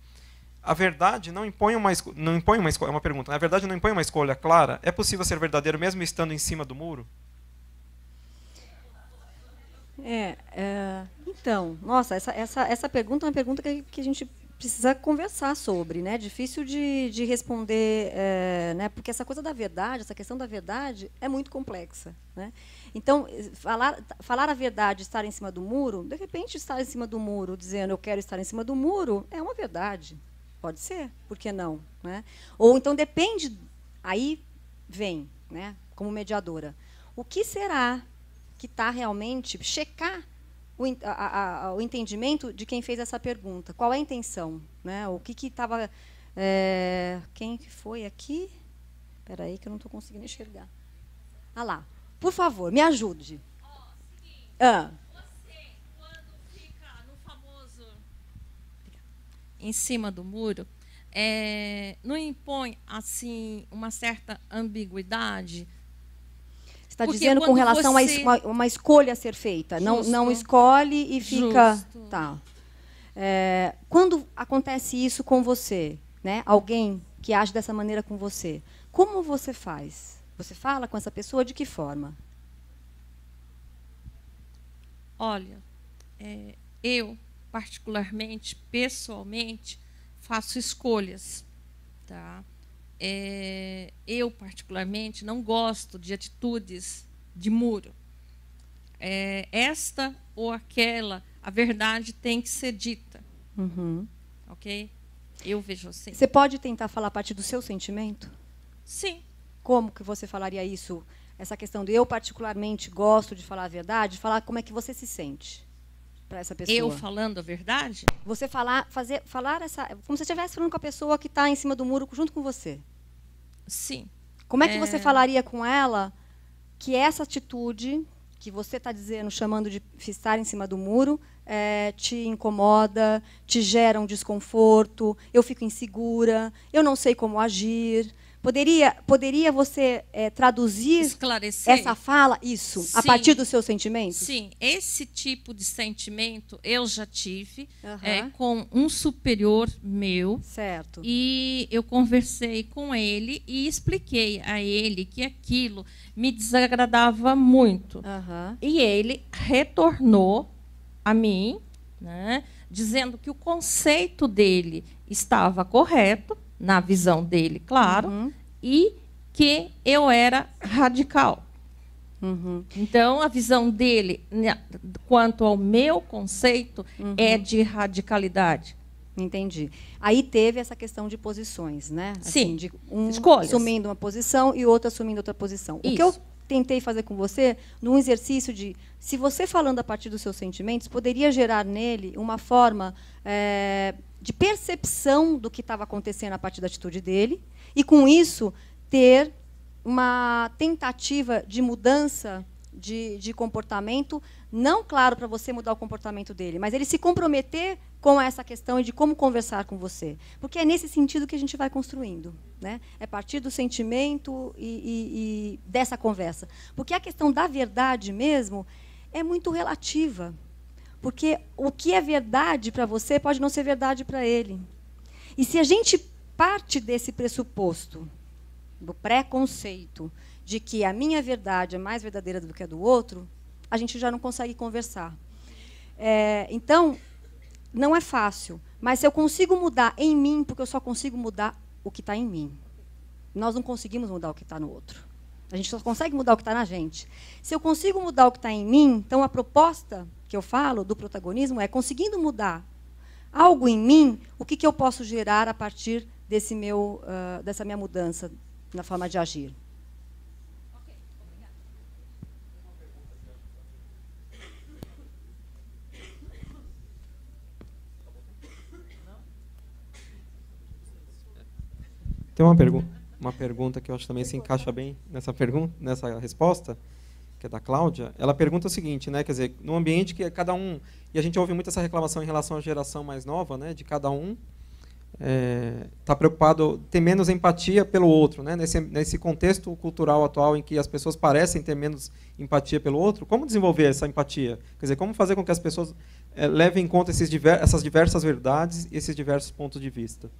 A verdade não impõe uma não impõe uma escolha, é uma pergunta. Né? A verdade não impõe uma escolha clara. É possível ser verdadeiro mesmo estando em cima do muro? É, é então, nossa, essa, essa, essa pergunta é uma pergunta que, que a gente precisa conversar sobre, né? Difícil de, de responder, é, né? Porque essa coisa da verdade, essa questão da verdade é muito complexa, né? Então falar falar a verdade, estar em cima do muro, de repente estar em cima do muro, dizendo eu quero estar em cima do muro, é uma verdade, pode ser, por que não, né? Ou então depende, aí vem, né? Como mediadora, o que será que está realmente checar o, a, a, o entendimento de quem fez essa pergunta. Qual é a intenção? Né? O que estava. Que é, quem que foi aqui? Espera aí que eu não estou conseguindo enxergar. Ah lá. Por favor, me ajude. Oh, seguinte, ah. Você, quando fica no famoso em cima do muro, é, não impõe assim uma certa ambiguidade está dizendo com relação você... a es uma, uma, escolha a ser feita. Não, não escolhe e fica. Justo. Tá. É, quando acontece isso com você, né? alguém que age dessa maneira com você, como você faz? Você fala com essa pessoa de que forma? Olha, é, eu, particularmente, pessoalmente, faço escolhas. Tá? é, eu particularmente não gosto de atitudes de muro. É, esta ou aquela, a verdade tem que ser dita, uhum. ok? Eu vejo assim. Você pode tentar falar a partir do seu sentimento? Sim. Como que você falaria isso? Essa questão de eu particularmente gosto de falar a verdade, falar como é que você se sente para essa pessoa. Eu falando a verdade? Você falar, fazer, falar essa, como se estivesse falando com a pessoa que está em cima do muro junto com você. Sim. Como é que é... você falaria com ela que essa atitude que você está dizendo, chamando de estar em cima do muro, é, te incomoda, te gera um desconforto, eu fico insegura, eu não sei como agir, Poderia, poderia você é, traduzir Esclarecer. essa fala, isso, Sim. a partir dos seus sentimentos? Sim, esse tipo de sentimento eu já tive uhum. é, com um superior meu. Certo. E eu conversei com ele e expliquei a ele que aquilo me desagradava muito. Uhum. E ele retornou a mim, né, dizendo que o conceito dele estava correto na visão dele, claro, uhum. e que eu era radical. Uhum. Então, a visão dele né, quanto ao meu conceito uhum. é de radicalidade. Entendi. Aí teve essa questão de posições, né? Assim, Sim. De um Escolhas. assumindo uma posição e outro assumindo outra posição. Isso. O que eu tentei fazer com você, num exercício de, se você falando a partir dos seus sentimentos, poderia gerar nele uma forma é, de percepção do que estava acontecendo a partir da atitude dele, e com isso ter uma tentativa de mudança de, de comportamento, não claro para você mudar o comportamento dele, mas ele se comprometer com essa questão de como conversar com você. Porque é nesse sentido que a gente vai construindo. Né? É a partir do sentimento e, e, e dessa conversa. Porque a questão da verdade mesmo é muito relativa. Porque o que é verdade para você pode não ser verdade para ele. E se a gente parte desse pressuposto, do preconceito, de que a minha verdade é mais verdadeira do que a do outro, a gente já não consegue conversar. É, então, não é fácil. Mas se eu consigo mudar em mim, porque eu só consigo mudar o que está em mim. Nós não conseguimos mudar o que está no outro. A gente só consegue mudar o que está na gente. Se eu consigo mudar o que está em mim, então a proposta que eu falo do protagonismo é conseguindo mudar algo em mim, o que, que eu posso gerar a partir desse meu, uh, dessa minha mudança na forma de agir. Tem uma, pergu uma pergunta que eu acho que também se encaixa bem nessa pergunta, nessa resposta, que é da Cláudia, ela pergunta o seguinte, né? Quer dizer, no ambiente que é cada um. E a gente ouve muito essa reclamação em relação à geração mais nova, né? De cada um está é, tá preocupado, tem menos empatia pelo outro, né? Nesse, nesse contexto cultural atual em que as pessoas parecem ter menos empatia pelo outro, como desenvolver essa empatia? Quer dizer, como fazer com que as pessoas é, levem em conta esses diver, essas diversas verdades e esses diversos pontos de vista?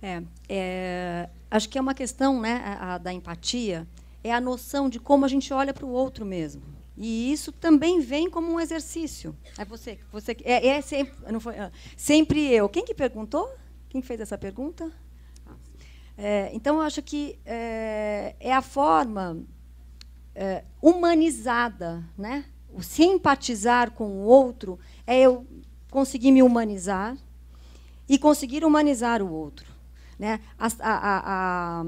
É, é, acho que é uma questão né, a, a da empatia é a noção de como a gente olha para o outro mesmo. E isso também vem como um exercício. É você, você é, é sempre, não foi, ah, sempre eu. Quem que perguntou? Quem fez essa pergunta? É, então, eu acho que é, é a forma é, humanizada, né? O simpatizar com o outro é eu conseguir me humanizar e conseguir humanizar o outro. Né? A, a, a,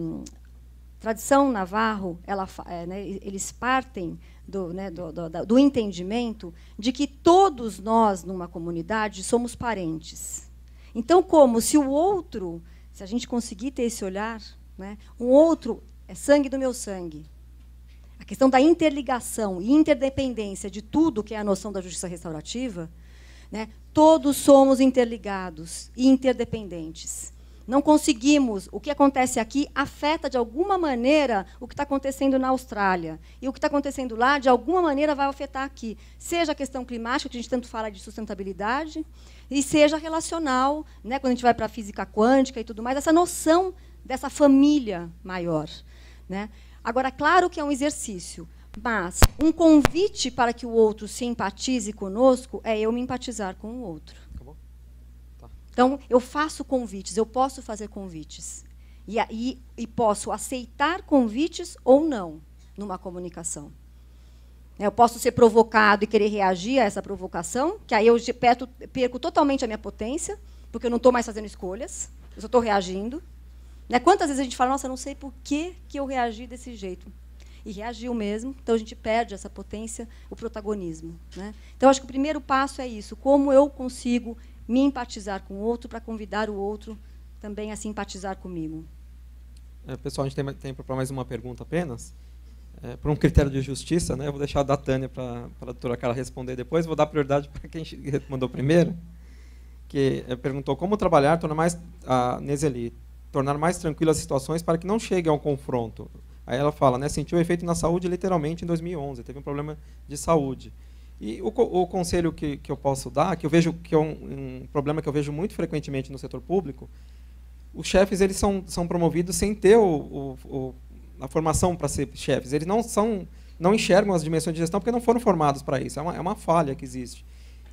tradição navarro, ela, é, né, eles partem do, né, do, do, do, entendimento de que todos nós, numa comunidade, somos parentes. Então, como se o outro, se a gente conseguir ter esse olhar, né, um outro é sangue do meu sangue. A questão da interligação e interdependência de tudo que é a noção da justiça restaurativa, né, todos somos interligados e interdependentes não conseguimos. O que acontece aqui afeta de alguma maneira o que está acontecendo na Austrália. E o que está acontecendo lá, de alguma maneira, vai afetar aqui. Seja a questão climática, que a gente tanto fala de sustentabilidade, e seja relacional, né, quando a gente vai para a física quântica e tudo mais, essa noção dessa família maior. Né? Agora, claro que é um exercício, mas um convite para que o outro se empatize conosco é eu me empatizar com o outro. Então, eu faço convites, eu posso fazer convites. E, e, e posso aceitar convites ou não numa comunicação. Né, eu posso ser provocado e querer reagir a essa provocação, que aí eu perco, perco totalmente a minha potência, porque eu não estou mais fazendo escolhas, eu só estou reagindo. Né? Quantas vezes a gente fala, nossa, não sei por que, que eu reagi desse jeito. E reagiu mesmo, então a gente perde essa potência, o protagonismo. Né? Então, acho que o primeiro passo é isso, como eu consigo me empatizar com o outro para convidar o outro também a simpatizar comigo. É, pessoal, a gente tem tempo para mais uma pergunta apenas. É, por um critério de justiça, né, eu vou deixar da Tânia para a doutora Carla responder depois, vou dar prioridade para quem mandou primeiro, que é, perguntou como trabalhar, tornar mais, a Nezeli, tornar mais tranquilas as situações para que não chegue a um confronto. Aí ela fala, né, sentiu efeito na saúde literalmente em 2011, teve um problema de saúde. E o, o conselho que, que, eu posso dar, que eu vejo que é um, um, problema que eu vejo muito frequentemente no setor público, os chefes eles são, são promovidos sem ter o, o, a formação para ser chefes. Eles não são não enxergam as dimensões de gestão porque não foram formados para isso. É uma, é uma falha que existe.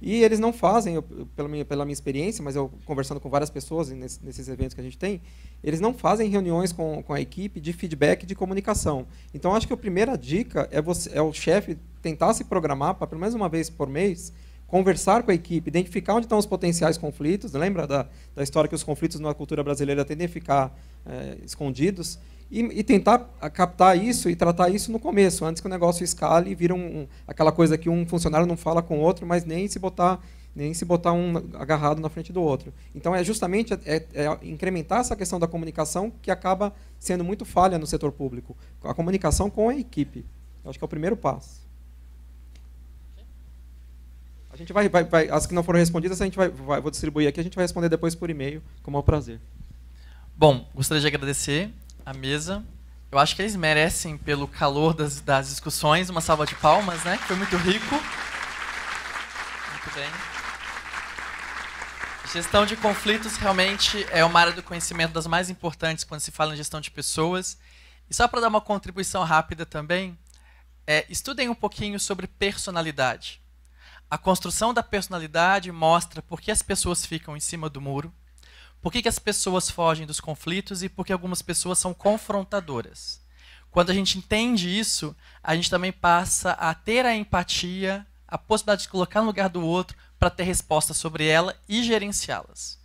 E eles não fazem, eu, pela, minha, pela minha experiência, mas eu conversando com várias pessoas nesses, nesses eventos que a gente tem, eles não fazem reuniões com, com a equipe de feedback de comunicação. Então, acho que a primeira dica é, você, é o chefe tentar se programar para, pelo menos uma vez por mês, conversar com a equipe, identificar onde estão os potenciais conflitos. Lembra da, da história que os conflitos na cultura brasileira tendem a ficar é, escondidos? e, e, tentar captar isso e tratar isso no começo, antes que o negócio escale e vira um, um, aquela coisa que um funcionário não fala com o outro, mas nem se botar nem se botar um agarrado na frente do outro. Então é justamente é, é, é incrementar essa questão da comunicação que acaba sendo muito falha no setor público, a comunicação com a equipe. Eu acho que é o primeiro passo. A gente vai, vai, vai as que não foram respondidas a gente vai, vai vou distribuir aqui, a gente vai responder depois por e-mail, com é o maior prazer. Bom, gostaria de agradecer a mesa. Eu acho que eles merecem, pelo calor das, das discussões, uma salva de palmas, né? Foi muito rico. Muito bem. Gestão de conflitos realmente é uma área do conhecimento das mais importantes quando se fala em gestão de pessoas. E só para dar uma contribuição rápida também, é, estudem um pouquinho sobre personalidade. A construção da personalidade mostra por que as pessoas ficam em cima do muro, por que, que as pessoas fogem dos conflitos e por que algumas pessoas são confrontadoras? Quando a gente entende isso, a gente também passa a ter a empatia, a possibilidade de colocar no lugar do outro para ter respostas sobre ela e gerenciá-las.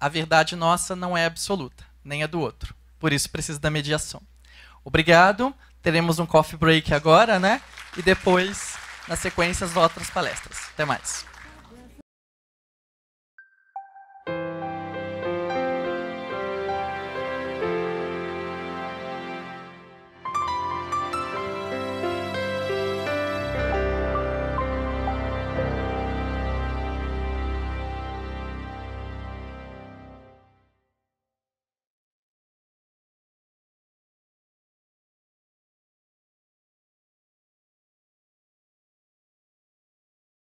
A verdade nossa não é absoluta, nem a do outro. Por isso precisa da mediação. Obrigado. Teremos um coffee break agora, né? E depois, na sequência, as outras palestras. Até mais.